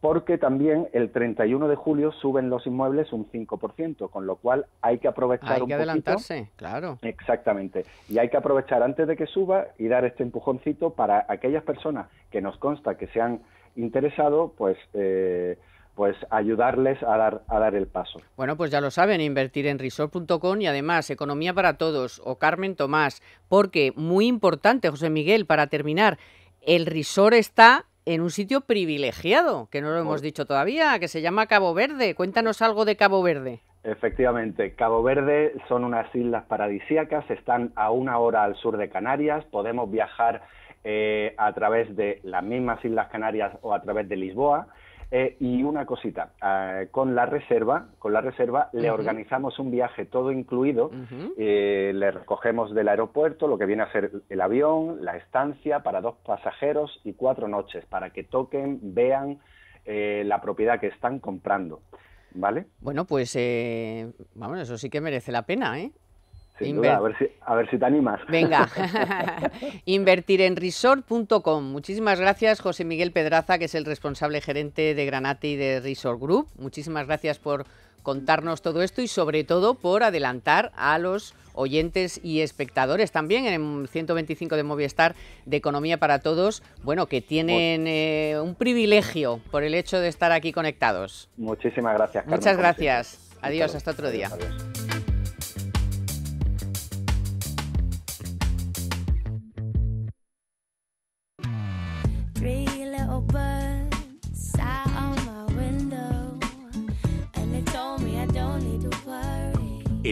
Porque también el 31 de julio suben los inmuebles un 5%, con lo cual hay que aprovechar hay que adelantarse, claro. Exactamente. Y hay que aprovechar antes de que suba y dar este empujoncito para aquellas personas que nos consta que se han interesado, pues... Eh, pues ayudarles a dar, a dar el paso. Bueno, pues ya lo saben, invertir en risor.com y además Economía para Todos o Carmen Tomás, porque muy importante, José Miguel, para terminar, el Risor está en un sitio privilegiado, que no lo hemos dicho todavía, que se llama Cabo Verde. Cuéntanos algo de Cabo Verde. Efectivamente, Cabo Verde son unas islas paradisíacas, están a una hora al sur de Canarias, podemos viajar eh, a través de las mismas Islas Canarias o a través de Lisboa eh, y una cosita, eh, con la reserva, con la reserva le organizamos un viaje todo incluido, eh, le recogemos del aeropuerto lo que viene a ser el avión, la estancia para dos pasajeros y cuatro noches, para que toquen, vean la propiedad que están comprando. ¿Vale? Bueno, pues vamos, eso sí que merece la pena, ¿eh? a, ver si, a ver si te animas. Venga, (laughs) (laughs) invertirenresort.com. Muchísimas gracias, José Miguel Pedraza, que es el responsable gerente de Granate y de Resort Group. Muchísimas gracias por contarnos todo esto y sobre todo por adelantar a los oyentes y espectadores también en 125 de Movistar de Economía para Todos, bueno, que tienen eh, un privilegio por el hecho de estar aquí conectados. Muchísimas gracias. Muchas gracias. Adiós, hasta otro día.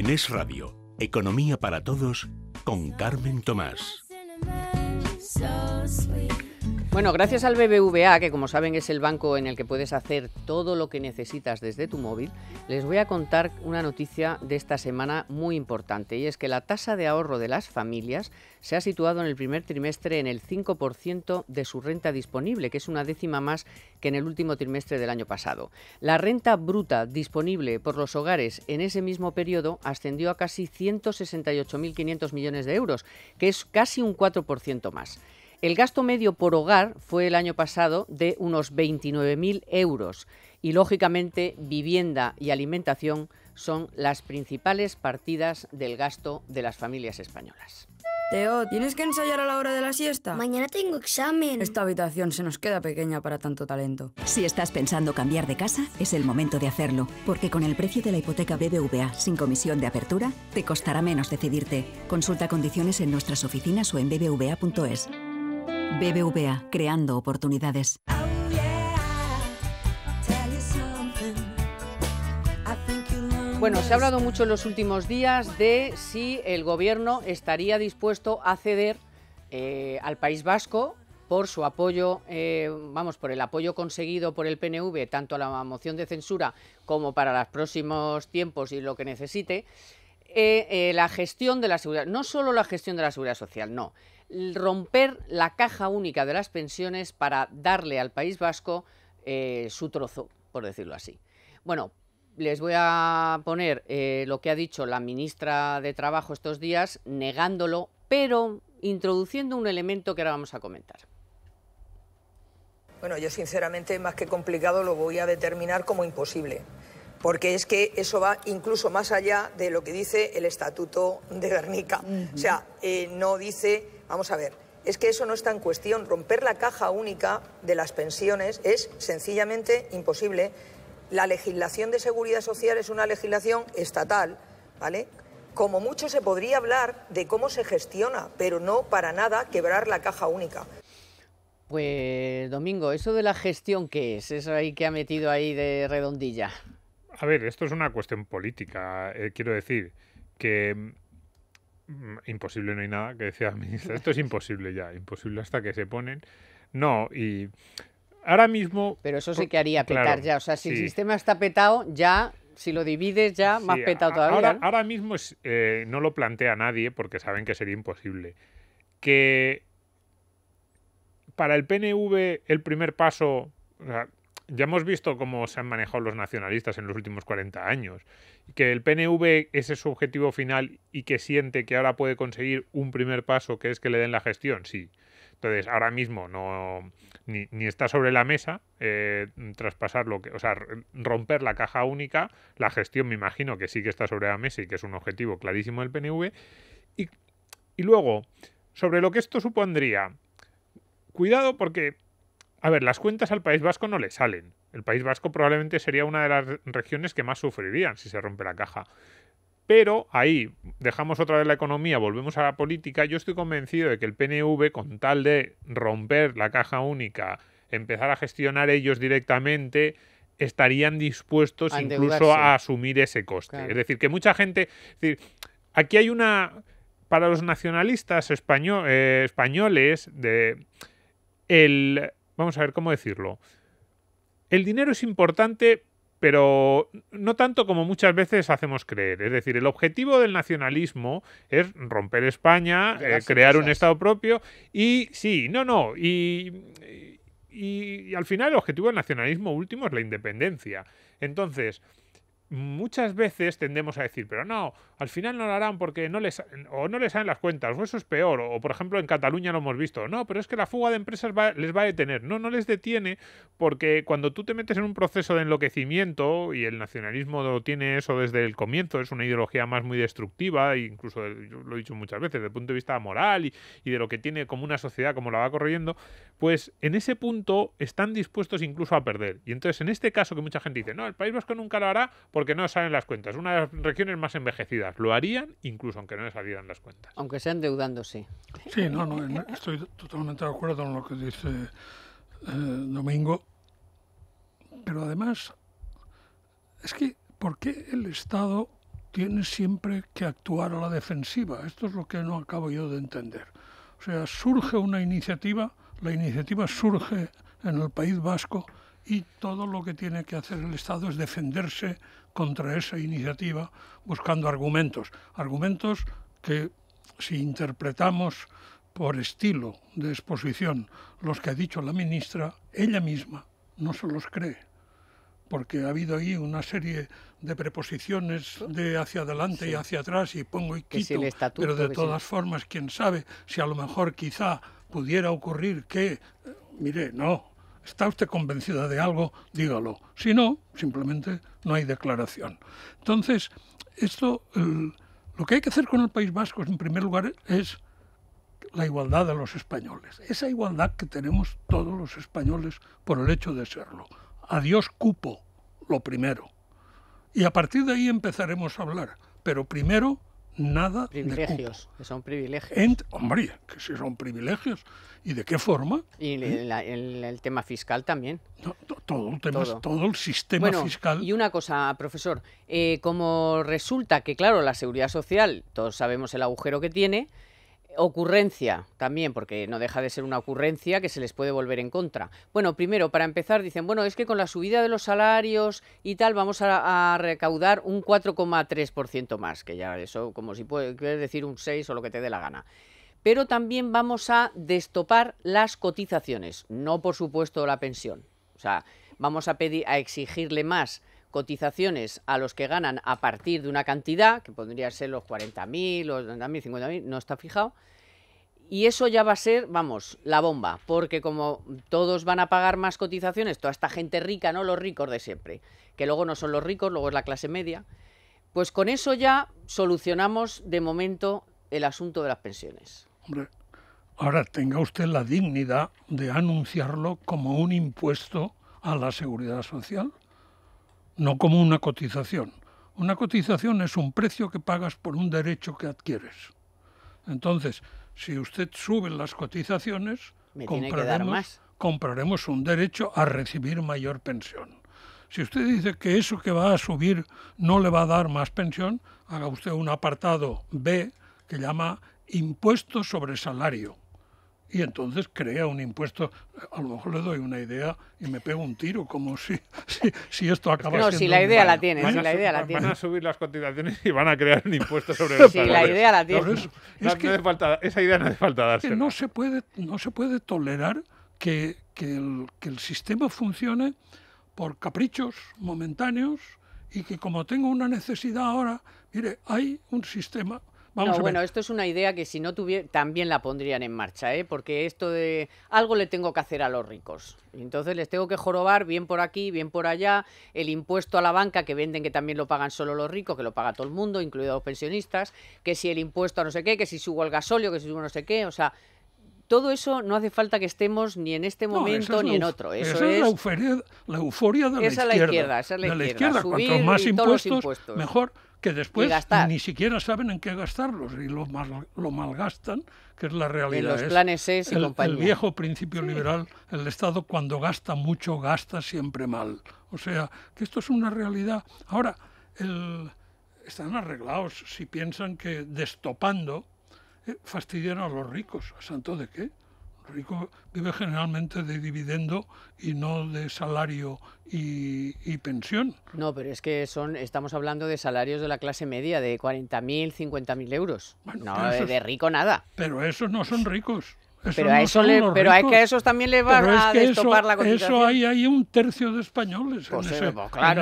En Es Radio, Economía para Todos, con Carmen Tomás. Bueno, gracias al BBVA, que como saben es el banco en el que puedes hacer todo lo que necesitas desde tu móvil, les voy a contar una noticia de esta semana muy importante y es que la tasa de ahorro de las familias se ha situado en el primer trimestre en el 5% de su renta disponible, que es una décima más que en el último trimestre del año pasado. La renta bruta disponible por los hogares en ese mismo periodo ascendió a casi 168.500 millones de euros, que es casi un 4% más. El gasto medio por hogar fue el año pasado de unos 29.000 euros y, lógicamente, vivienda y alimentación son las principales partidas del gasto de las familias españolas. Teo, ¿tienes que ensayar a la hora de la siesta? Mañana tengo examen. Esta habitación se nos queda pequeña para tanto talento. Si estás pensando cambiar de casa, es el momento de hacerlo, porque con el precio de la hipoteca BBVA sin comisión de apertura, te costará menos decidirte. Consulta condiciones en nuestras oficinas o en bbva.es. BBVA, creando oportunidades. Bueno, se ha hablado mucho en los últimos días de si el gobierno estaría dispuesto a ceder eh, al País Vasco por su apoyo, eh, vamos, por el apoyo conseguido por el PNV, tanto a la moción de censura como para los próximos tiempos y lo que necesite, eh, la gestión de la seguridad, no solo la gestión de la seguridad social, no, romper la caja única de las pensiones para darle al País Vasco eh, su trozo, por decirlo así. Bueno, les voy a poner eh, lo que ha dicho la ministra de Trabajo estos días, negándolo, pero introduciendo un elemento que ahora vamos a comentar. Bueno, yo sinceramente, más que complicado, lo voy a determinar como imposible, porque es que eso va incluso más allá de lo que dice el Estatuto de Guernica. O sea, eh, no dice Vamos a ver, es que eso no está en cuestión. Romper la caja única de las pensiones es sencillamente imposible. La legislación de seguridad social es una legislación estatal, ¿vale? Como mucho se podría hablar de cómo se gestiona, pero no para nada quebrar la caja única. Pues Domingo, ¿eso de la gestión qué es? Eso ahí que ha metido ahí de redondilla. A ver, esto es una cuestión política. Eh, quiero decir que Mm, imposible no hay nada, que decía (laughs) esto es imposible ya, imposible hasta que se ponen. No, y ahora mismo... Pero eso sí que haría petar ya, o sea, si el sistema está petado, ya si lo divides ya, más petado todavía. Ahora, mismo eh, no lo plantea nadie porque saben que sería imposible. Que para el PNV el primer paso, ya hemos visto cómo se han manejado los nacionalistas en los últimos 40 años. Que el PNV ese es su objetivo final y que siente que ahora puede conseguir un primer paso, que es que le den la gestión, sí. Entonces, ahora mismo no ni, está sobre la mesa eh, traspasar lo que, o sea, romper la caja única. La gestión, me imagino que sí que está sobre la mesa y que es un objetivo clarísimo del PNV. Y, y luego, sobre lo que esto supondría, cuidado porque a ver, las cuentas al País Vasco no le salen. El País Vasco probablemente sería una de las regiones que más sufrirían si se rompe la caja. Pero ahí dejamos otra vez la economía, volvemos a la política. Yo estoy convencido de que el PNV, con tal de romper la caja única, empezar a gestionar ellos directamente, estarían dispuestos incluso a asumir ese coste. Es decir, que mucha gente... aquí hay una... Para los nacionalistas eh, españoles, de, el, vamos a ver cómo decirlo. El dinero es importante, pero no tanto como muchas veces hacemos creer. Es decir, el objetivo del nacionalismo es romper España, eh, crear un Estado propio y sí, no, no, y al final el objetivo del nacionalismo último es la independencia. Entonces, muchas veces tendemos a decir, pero no, al final no lo harán porque no les, o no les salen las cuentas, o eso es peor, o, por ejemplo en Cataluña lo hemos visto, no, pero es que la fuga de empresas les va a detener, no, no les detiene porque cuando tú te metes en un proceso de enloquecimiento, y el nacionalismo tiene eso desde el comienzo, es una ideología más muy destructiva, e incluso lo he dicho muchas veces, desde el punto de vista moral y, y de lo que tiene como una sociedad, como la va corriendo, pues en ese punto están dispuestos incluso a perder. Y entonces en este caso que mucha gente dice, no, el País Vasco nunca lo hará, porque porque no salen las cuentas. Una de las regiones más envejecidas. Lo harían incluso aunque no les salieran las cuentas. Aunque sean endeudándose. Sí, no, estoy totalmente de acuerdo con lo que dice eh, Domingo. Pero además, es que, ¿por qué el Estado tiene siempre que actuar a la defensiva? Esto es lo que no acabo yo de entender. O sea, surge una iniciativa, la iniciativa surge en el País Vasco y todo lo que tiene que hacer el Estado es defenderse contra esa iniciativa buscando argumentos, argumentos que si interpretamos por estilo de exposición los que ha dicho la ministra, ella misma no se los cree, porque ha habido ahí una serie de preposiciones de hacia adelante y hacia atrás y pongo y quito, pero de todas formas, quién sabe si a lo mejor quizá pudiera ocurrir que, eh, mire, no, está usted convencida de algo, dígalo. Si no, simplemente no hay declaración. Entonces, esto, lo que hay que hacer con el País Vasco, en primer lugar, es la igualdad de los españoles. Esa igualdad que tenemos todos los españoles por el hecho de serlo. Adiós cupo, lo primero. Y a partir de ahí empezaremos a hablar. Pero primero nada privilegios, que son privilegios. hombre, que si son privilegios. ¿Y de qué forma? Y ¿Eh? el, tema fiscal también. todo, el tema, todo. el sistema fiscal. Y una cosa, profesor, eh, como resulta que, claro, la seguridad social, todos sabemos el agujero que tiene, Ocurrencia también, porque no deja de ser una ocurrencia que se les puede volver en contra. Bueno, primero, para empezar, dicen, bueno, es que con la subida de los salarios y tal vamos a, recaudar un 4,3% más, que ya eso, como si puedes decir un 6 o lo que te dé la gana. Pero también vamos a destopar las cotizaciones, no por supuesto la pensión. O sea, vamos a pedir, a exigirle más cotizaciones a los que ganan a partir de una cantidad, que podría ser los 40.000, los 30.000, 50.000, no está fijado. Y eso ya va a ser, vamos, la bomba, porque como todos van a pagar más cotizaciones, toda esta gente rica, ¿no? Los ricos de siempre, que luego no son los ricos, luego es la clase media. Pues con eso ya solucionamos de momento el asunto de las pensiones. Hombre, ahora tenga usted la dignidad de anunciarlo como un impuesto a la seguridad social no como una cotización. Una cotización es un precio que pagas por un derecho que adquieres. Entonces, si usted sube las cotizaciones, compraremos un derecho a recibir mayor pensión. Si usted dice que eso que va a subir no le va a dar más pensión, haga usted un apartado B que llama impuesto sobre salario y entonces crea un impuesto. A lo mejor le doy una idea y me pego un tiro, como si, si, esto acaba No, si la idea la tienes, si la idea la tienes. Van a subir las cotizaciones y van a crear un impuesto sobre los (laughs) Si la idea la tienes. falta, esa idea no hace falta darse. No se puede, no se puede tolerar que, que, el, que el sistema funcione por caprichos momentáneos y que como tengo una necesidad ahora, mire, hay un sistema bueno, esto es una idea que si no tuviera, también la pondrían en marcha, ¿eh? porque esto de algo le tengo que hacer a los ricos. Entonces les tengo que jorobar bien por aquí, bien por allá, el impuesto a la banca que venden que también lo pagan solo los ricos, que lo paga todo el mundo, incluidos los pensionistas, que si el impuesto a no sé qué, que si subo el gasóleo, que si subo no sé qué, o sea, todo eso no hace falta que estemos ni en este momento ni en otro. esa es, la euforia, de, la izquierda, esa es la izquierda. Cuanto más impuestos, mejor que después ni siquiera saben en qué gastarlos y lo, malgastan, que es la realidad. Los planes es el, el, viejo principio liberal, el Estado cuando gasta mucho, gasta siempre mal. O sea, que esto es una realidad. Ahora, están arreglados si piensan que destopando ¿Eh? fastidian a los ricos. ¿A santo de qué? El rico vive generalmente de dividendo y no de salario y, pensión. No, pero es que son, estamos hablando de salarios de la clase media, de 40.000, 50.000 euros. no, de rico nada. Pero esos no son ricos pero, es que a esos también le van a destopar eso, la Eso hay, hay un tercio de españoles en, pues eh,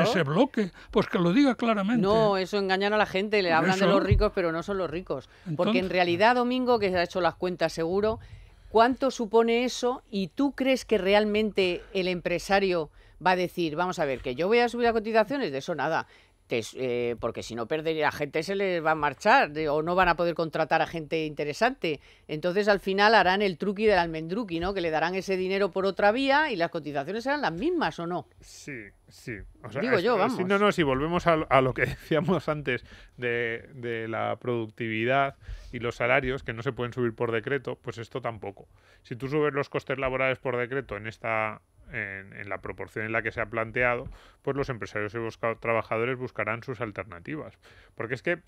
ese, bloque. Pues que lo diga claramente. No, eso engañan a la gente, le hablan de los ricos, pero no son los ricos. Porque en realidad, eh. Domingo, que se ha hecho las cuentas seguro, ¿cuánto supone eso? ¿Y tú crees que realmente el empresario va a decir, vamos a ver, que yo voy a subir a cotizaciones? De eso nada. Eh, porque si no perdería la gente se les va a marchar o no van a poder contratar a gente interesante. Entonces al final harán el truqui del almendruqui, ¿no? Que le darán ese dinero por otra vía y las cotizaciones serán las mismas o no. Sí, sí. Digo yo, vamos. no, no, si volvemos a, lo que (laughs) decíamos antes de, de la productividad y los salarios que no se pueden subir por decreto, pues esto tampoco. Si tú subes los costes laborales por decreto en esta en, la proporción en la que se ha planteado, pues los empresarios y los trabajadores buscarán sus alternativas. Porque es que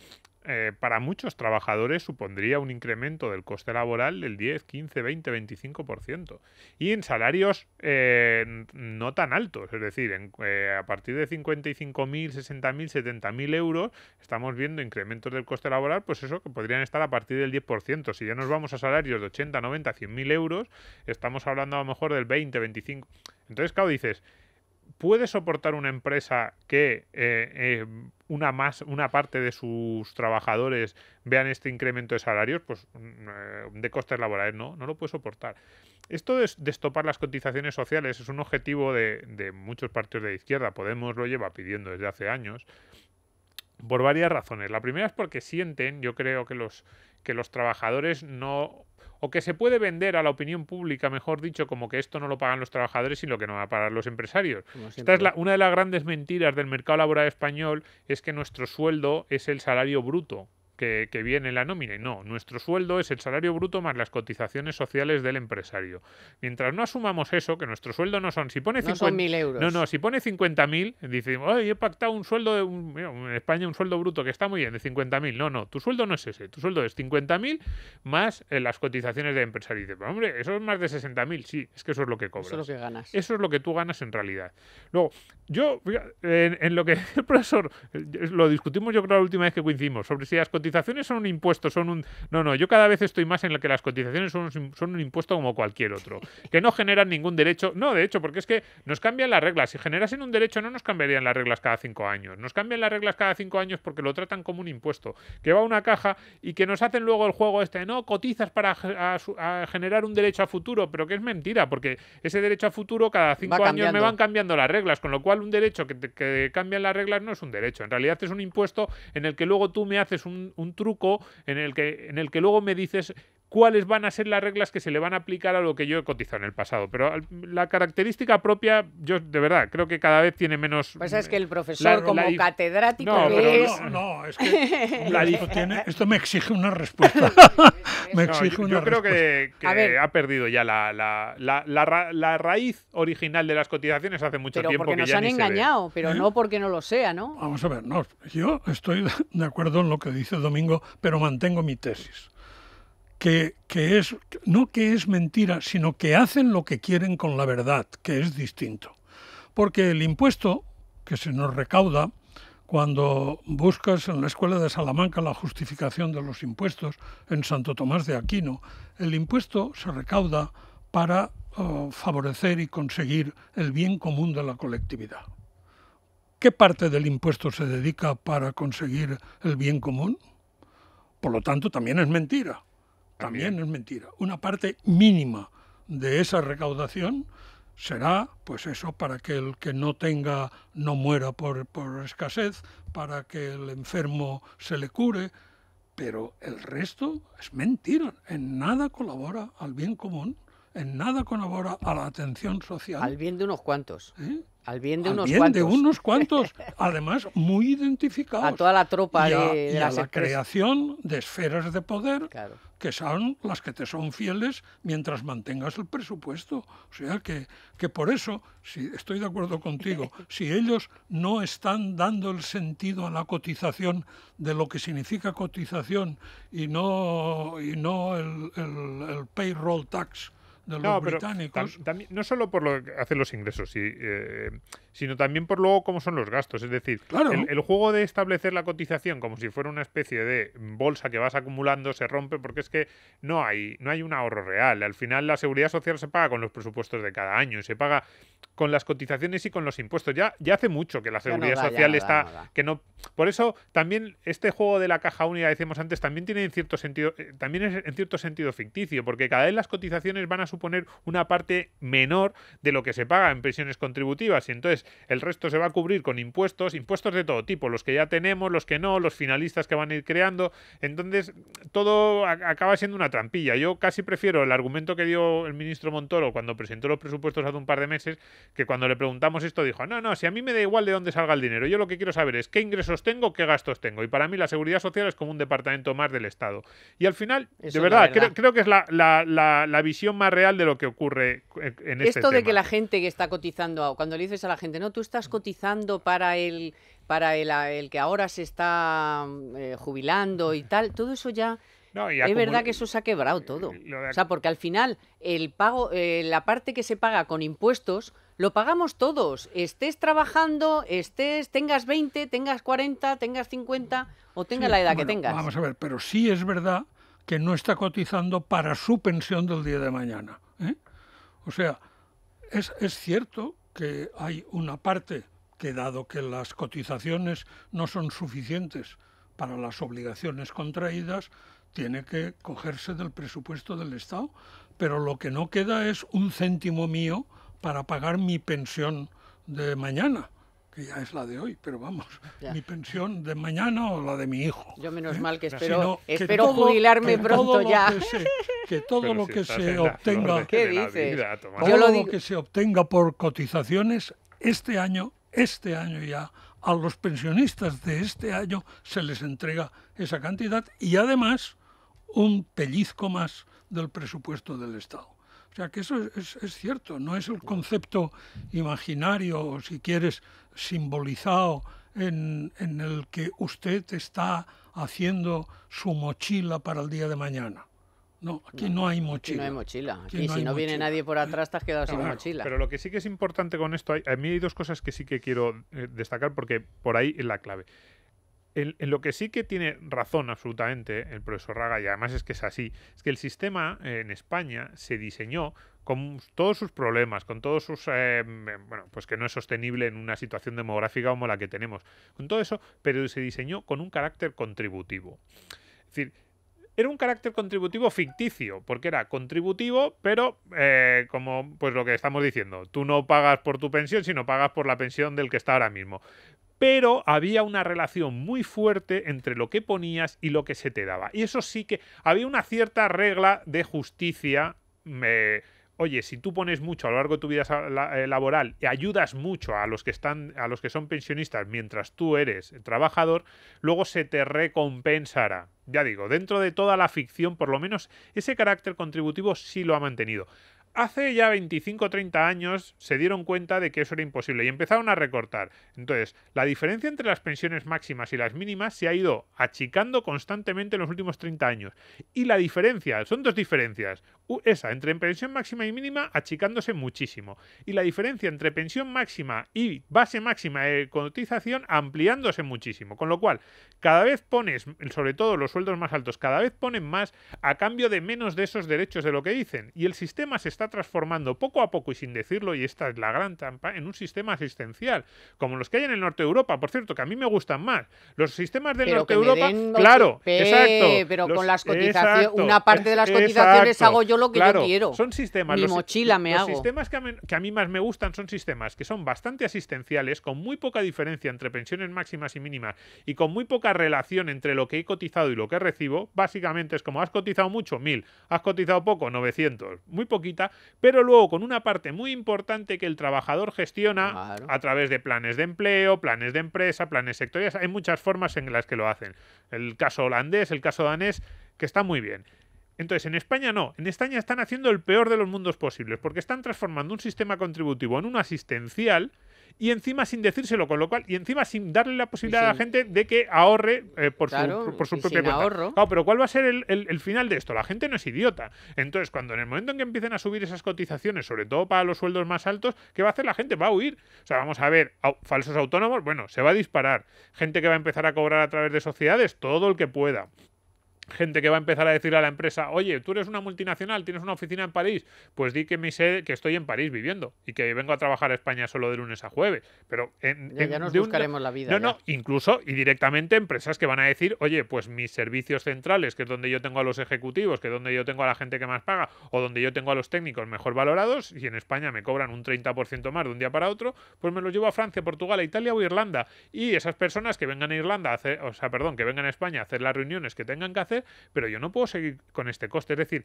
eh, para muchos trabajadores supondría un incremento del coste laboral del 10, 15, 20, 25%. Y en salarios eh, no tan altos, es decir, en, eh, a partir de 55.000, 60.000, 70.000 euros, estamos viendo incrementos del coste laboral, pues eso que podrían estar a partir del 10%. Si ya nos vamos a salarios de 80, 90, 100.000 euros, estamos hablando a lo mejor del 20, 25. Entonces, claro, dices, ¿puede soportar una empresa que una, más, una parte de sus trabajadores vean este incremento de salarios, pues mm, eh, de costes laborales no, no lo puede soportar. Esto de, estopar las cotizaciones sociales es un objetivo de, muchos partidos de izquierda. Podemos lo lleva pidiendo desde hace años por varias razones. La primera es porque sienten, yo creo que los, que los trabajadores no o que se puede vender a la opinión pública, mejor dicho, como que esto no lo pagan los trabajadores sino que no va a pagar los empresarios. Esta es una de las grandes mentiras del mercado laboral español, es que nuestro sueldo es el salario bruto que, viene la nómina. No, nuestro sueldo es el salario bruto más las cotizaciones sociales del empresario. Mientras no asumamos eso, que nuestro sueldo no son, si pone no mil euros. No, no, si pone 50.000, dice, ay, he pactado un sueldo de, en España un sueldo bruto que está muy bien, de 50.000. No, no, tu sueldo no es ese, tu sueldo es 50.000 más eh, las cotizaciones del empresario. Y hombre, eso es más de 60.000, sí, es que eso es lo que cobras. Eso es lo que ganas. Eso es lo que tú ganas en realidad. Luego, yo, en, en lo que (laughs) el profesor, eh, lo discutimos yo creo la última vez que coincidimos, sobre si las cotizaciones cotizaciones son un impuesto, son un... No, no, yo cada vez estoy más en la que las cotizaciones son un, son un impuesto como cualquier otro, que no generan ningún derecho. No, de hecho, porque es que nos cambian las reglas. Si generasen un derecho no nos cambiarían las reglas cada cinco años. Nos cambian las reglas cada cinco años porque lo tratan como un impuesto, que va a una caja y que nos hacen luego el juego este, no, cotizas para generar un derecho a futuro, pero que es mentira, porque ese derecho a futuro cada cinco años me van cambiando las reglas, con lo cual un derecho que, que cambian las reglas no es un derecho, en realidad es un impuesto en el que luego tú me haces un, un, truco en el, que, en el que luego me dices cuáles van a ser las reglas que se le van a aplicar a lo que yo he cotizado en el pasado. Pero la característica propia, yo de verdad creo que cada vez tiene menos. Pues es que el profesor, como catedrático, que es... no, no, es que (laughs) esto, me exige una respuesta. (laughs) (laughs) me exige una yo, yo creo que, ha perdido ya la, raíz original de las cotizaciones hace mucho pero tiempo. Porque nos han engañado, pero ¿Eh? no porque no lo sea, ¿no? Vamos a ver, no, yo estoy de acuerdo en lo que dice Domingo, pero mantengo mi tesis que, es, no que es mentira, sino que hacen lo que quieren con la verdad, que es distinto. Porque el impuesto que se nos recauda, cuando buscas en la Escuela de Salamanca la justificación de los impuestos, en Santo Tomás de Aquino, el impuesto se recauda para oh, favorecer y conseguir el bien común de la colectividad. ¿Qué parte del impuesto se dedica para conseguir el bien común? Por lo tanto, también es mentira. También. es mentira. Una parte mínima de esa recaudación será, pues eso, para que el que no tenga no muera por, escasez, para que el enfermo se le cure, pero el resto es mentira. En nada colabora al bien común, en nada colabora a la atención social. Al bien de unos cuantos. ¿Eh? Al bien de unos (laughs) cuantos. además muy identificados. A toda la tropa de, la creación de esferas de poder que son las que te son fieles mientras mantengas el presupuesto. O sea que, que por eso, si estoy de acuerdo contigo, (laughs) si ellos no están dando el sentido a la cotización de lo que significa cotización y no, y no el payroll tax, de los no, británicos. Pero no solo por lo que hacen los ingresos, y, eh, sino también por luego cómo son los gastos. Es decir, el, juego de establecer la cotización como si fuera una especie de bolsa que vas acumulando se rompe porque es que no hay, no hay un ahorro real. Al final la seguridad social se paga con los presupuestos de cada año, se paga con las cotizaciones y con los impuestos. Ya, ya hace mucho que la seguridad social está... que no, por eso también este juego de la caja única, decíamos antes, también tiene en cierto sentido, eh, también es en cierto sentido ficticio, porque cada vez las cotizaciones van a suponer una parte menor de lo que se paga en pensiones contributivas. Y entonces el resto se va a cubrir con impuestos, impuestos de todo tipo, los que ya tenemos, los que no, los finalistas que van a ir creando. Entonces, todo acaba siendo una trampilla. Yo casi prefiero el argumento que dio el ministro Montoro cuando presentó los presupuestos hace un par de meses, que cuando le preguntamos esto dijo, no, no, si a mí me da igual de dónde salga el dinero, yo lo que quiero saber es qué ingresos tengo, qué gastos tengo. Y para mí la seguridad social es como un departamento más del Estado. Y al final, de verdad, Creo, que es la, visión más real de lo que ocurre eh, en este Esto de que la gente que está cotizando, cuando le dices a la gente, ¿no? Tú estás cotizando para el, para el, el que ahora se está mm, eh, jubilando y tal. Todo eso ya... es verdad que eso se ha quebrado todo. Eh, o sea, porque al final el pago, eh, la parte que se paga con impuestos, lo pagamos todos. Estés trabajando, estés, tengas 20, tengas 40, tengas 50 o tengas la edad que tengas. Vamos a ver, pero sí es verdad que no está cotizando para su pensión del día de mañana. O sea, es, es cierto que hay una parte que dado que las cotizaciones no son suficientes para las obligaciones contraídas, tiene que cogerse del presupuesto del Estado, pero lo que no queda es un céntimo mío para pagar mi pensión de mañana que ya es la de hoy, pero vamos, mi pensión de mañana o la de mi hijo. Yo menos ¿Eh? mal que espero, jubilarme pronto ya. Que, todo lo que se obtenga, lo que se obtenga por cotizaciones este año, este año ya, a los pensionistas de este año se les entrega esa cantidad y además un pellizco más del presupuesto del Estado. O sea, que eso es, cierto, no es el concepto imaginario, o si quieres, simbolizado en, en el que usted está haciendo su mochila para el día de mañana. No, aquí no, hay mochila. Aquí no hay mochila. Aquí, si no viene nadie por atrás, te has quedado sin mochila. Pero lo que sí que es importante con esto, a mí hay dos cosas que sí que quiero eh, destacar porque por ahí es la clave. En, lo que sí que tiene razón absolutamente el profesor Raga, y además es que es así, es que el sistema eh, en España se diseñó con todos sus problemas, con todos sus... Eh, bueno, pues que no es sostenible en una situación demográfica como la que tenemos, con todo eso, pero se diseñó con un carácter contributivo. Es decir, era un carácter contributivo ficticio, porque era contributivo, pero eh, como pues lo que estamos diciendo, tú no pagas por tu pensión, sino pagas por la pensión del que está ahora mismo pero había una relación muy fuerte entre lo que ponías y lo que se te daba. Y eso sí que había una cierta regla de justicia. oye, si tú pones mucho a lo largo de tu vida eh, laboral y ayudas mucho a los que están, a los que son pensionistas mientras tú eres trabajador, luego se te recompensará. Ya digo, dentro de toda la ficción, por lo menos ese carácter contributivo sí lo ha mantenido hace ya 25 o 30 años se dieron cuenta de que eso era imposible y empezaron a recortar. Entonces, la diferencia entre las pensiones máximas y las mínimas se ha ido achicando constantemente en los últimos 30 años. Y la diferencia, son dos diferencias esa, entre pensión máxima y mínima, achicándose muchísimo. Y la diferencia entre pensión máxima y base máxima de cotización ampliándose muchísimo. Con lo cual, cada vez pones, sobre todo los sueldos más altos, cada vez ponen más a cambio de menos de esos derechos de lo que dicen. Y el sistema se está transformando poco a poco y sin decirlo, y esta es la gran trampa, en un sistema asistencial, como los que hay en el norte de Europa, por cierto, que a mí me gustan más. Los sistemas del norte de Europa, claro, exacto. Pero con las cotizaciones, una parte de las cotizaciones hago yo que claro, yo quiero. Son sistemas. Mi mochila me sistemas que a, mí más me gustan son sistemas que son bastante asistenciales, con muy poca diferencia entre pensiones máximas y mínimas y con muy poca relación entre lo que he cotizado y lo que recibo. Básicamente es como has cotizado mucho, mil has cotizado poco, 900, muy poquita, pero luego con una parte muy importante que el trabajador gestiona a través de planes de empleo, planes de empresa, planes sectoriales. Hay muchas formas en las que lo hacen. El caso holandés, el caso danés, que está muy bien. Entonces, en España no. En España están haciendo el peor de los mundos posibles, porque están transformando un sistema contributivo en un asistencial y encima sin decírselo, con lo cual, y encima sin darle la posibilidad a la gente de que ahorre eh, por, su, por su Ahorro. Claro, pero ¿cuál va a ser el, final de esto? La gente no es idiota. Entonces, cuando en el momento en que empiecen a subir esas cotizaciones, sobre todo para los sueldos más altos, ¿qué va a hacer la gente? Va a huir. O sea, vamos a ver, falsos autónomos, bueno, se va a disparar. Gente que va a empezar a cobrar a través de sociedades, todo el que pueda gente que va a empezar a decir a la empresa, oye, tú eres una multinacional, tienes una oficina en París, pues di que mi sede, que estoy en París viviendo y que vengo a trabajar a España solo de lunes a jueves. Pero en, ya, nos buscaremos la vida. No, no, incluso y directamente empresas que van a decir, oye, pues mis servicios centrales, que es donde yo tengo a los ejecutivos, que es donde yo tengo a la gente que más paga, o donde yo tengo a los técnicos mejor valorados, y en España me cobran un 30% más de un día para otro, pues me los llevo a Francia, Portugal, Italia o Irlanda. Y esas personas que vengan a Irlanda, a o sea, perdón, que vengan a España a hacer las reuniones que tengan que hacer, pero yo no puedo seguir con este coste. Es decir,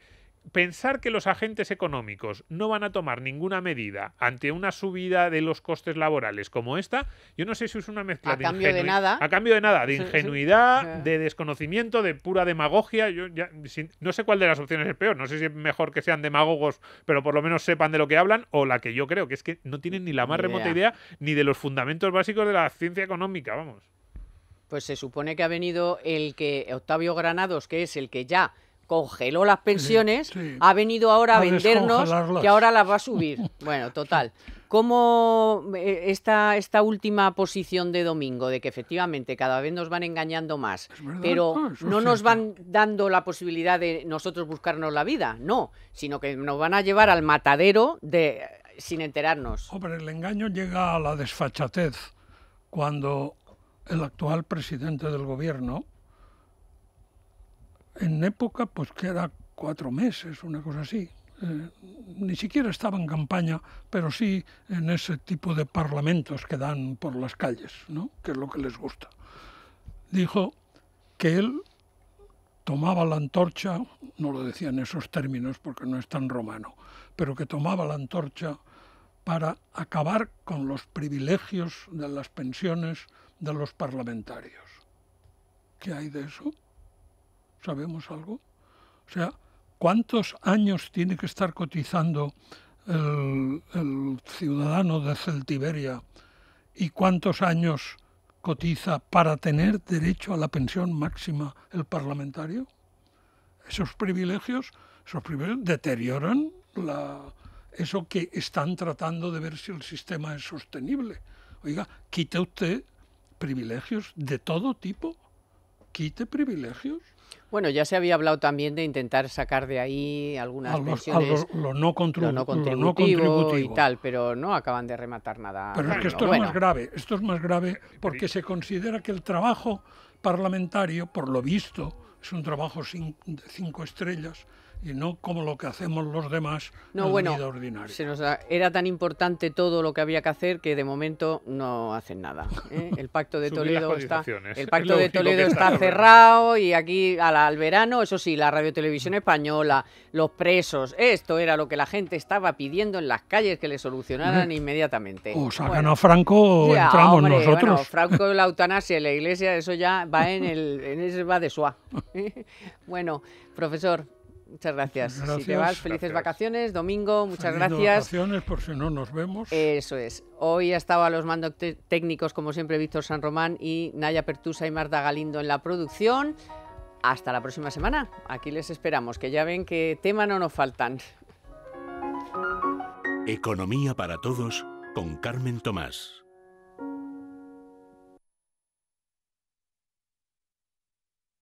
pensar que los agentes económicos no van a tomar ninguna medida ante una subida de los costes laborales como esta, yo no sé si es una mezcla a de cambio de nada. A cambio de nada, de ingenuidad, de desconocimiento, de pura demagogia. Yo ya, no sé cuál de las opciones es peor. No sé si es mejor que sean demagogos, pero por lo menos sepan de lo que hablan, o la que yo creo, que es que no tienen ni la más remota idea ni de los fundamentos básicos de la ciencia económica, vamos pues se supone que ha venido el que Octavio Granados, que es el que ya congeló las pensiones, ha venido ahora a, vendernos que ahora las va a subir. Bueno, total. ¿Cómo eh, esta, esta última posición de domingo, de que efectivamente cada vez nos van engañando más, pero no nos van dando la posibilidad de nosotros buscarnos la vida? No, sino que nos van a llevar al matadero de sin enterarnos. Hombre, el engaño llega a la desfachatez cuando el actual presidente del gobierno, en época pues que era cuatro meses, una cosa así. Eh, ni siquiera estaba en campaña, pero sí en ese tipo de parlamentos que dan por las calles, ¿no? que es lo que les gusta. Dijo que él tomaba la antorcha, no lo decía en esos términos porque no es tan romano, pero que tomaba la antorcha para acabar con los privilegios de las pensiones de los parlamentarios. ¿Qué hay de eso? ¿Sabemos algo? O sea, ¿cuántos años tiene que estar cotizando el, ciudadano de Celtiberia y cuántos años cotiza para tener derecho a la pensión máxima el parlamentario? Esos privilegios, privilegios deterioran la, eso que están tratando de ver si el sistema es sostenible. Oiga, quite usted privilegios de todo tipo, quite privilegios. Bueno, ya se había hablado también de intentar sacar de ahí algunas a no contributivo y tal, pero no acaban de rematar nada. Pero es que esto es más grave, esto es más grave porque se considera que el trabajo parlamentario, por lo visto, es un trabajo de cinco estrellas, y no como lo que hacemos los demás no, en vida ordinaria. era tan importante todo lo que había que hacer que de momento no hacen nada. ¿eh? El pacto de (laughs) Toledo está, el pacto de Toledo está, cerrado y aquí al, verano, eso sí, la radiotelevisión española, los presos, esto era lo que la gente estaba pidiendo en las calles que le solucionaran mm. inmediatamente. O sacan a Franco o entramos nosotros. Franco la (laughs) eutanasia la iglesia, eso ya va en el va de suá. (laughs) bueno, profesor, Muchas gracias. felices vacaciones. Domingo, muchas gracias. vacaciones por si no nos vemos. Eso es. Hoy ha estado a los mandos técnicos, como siempre, Víctor San Román y Naya Pertusa y Marta Galindo en la producción. Hasta la próxima semana. Aquí les esperamos, que ya ven que tema no nos faltan. Economía para todos con Carmen Tomás.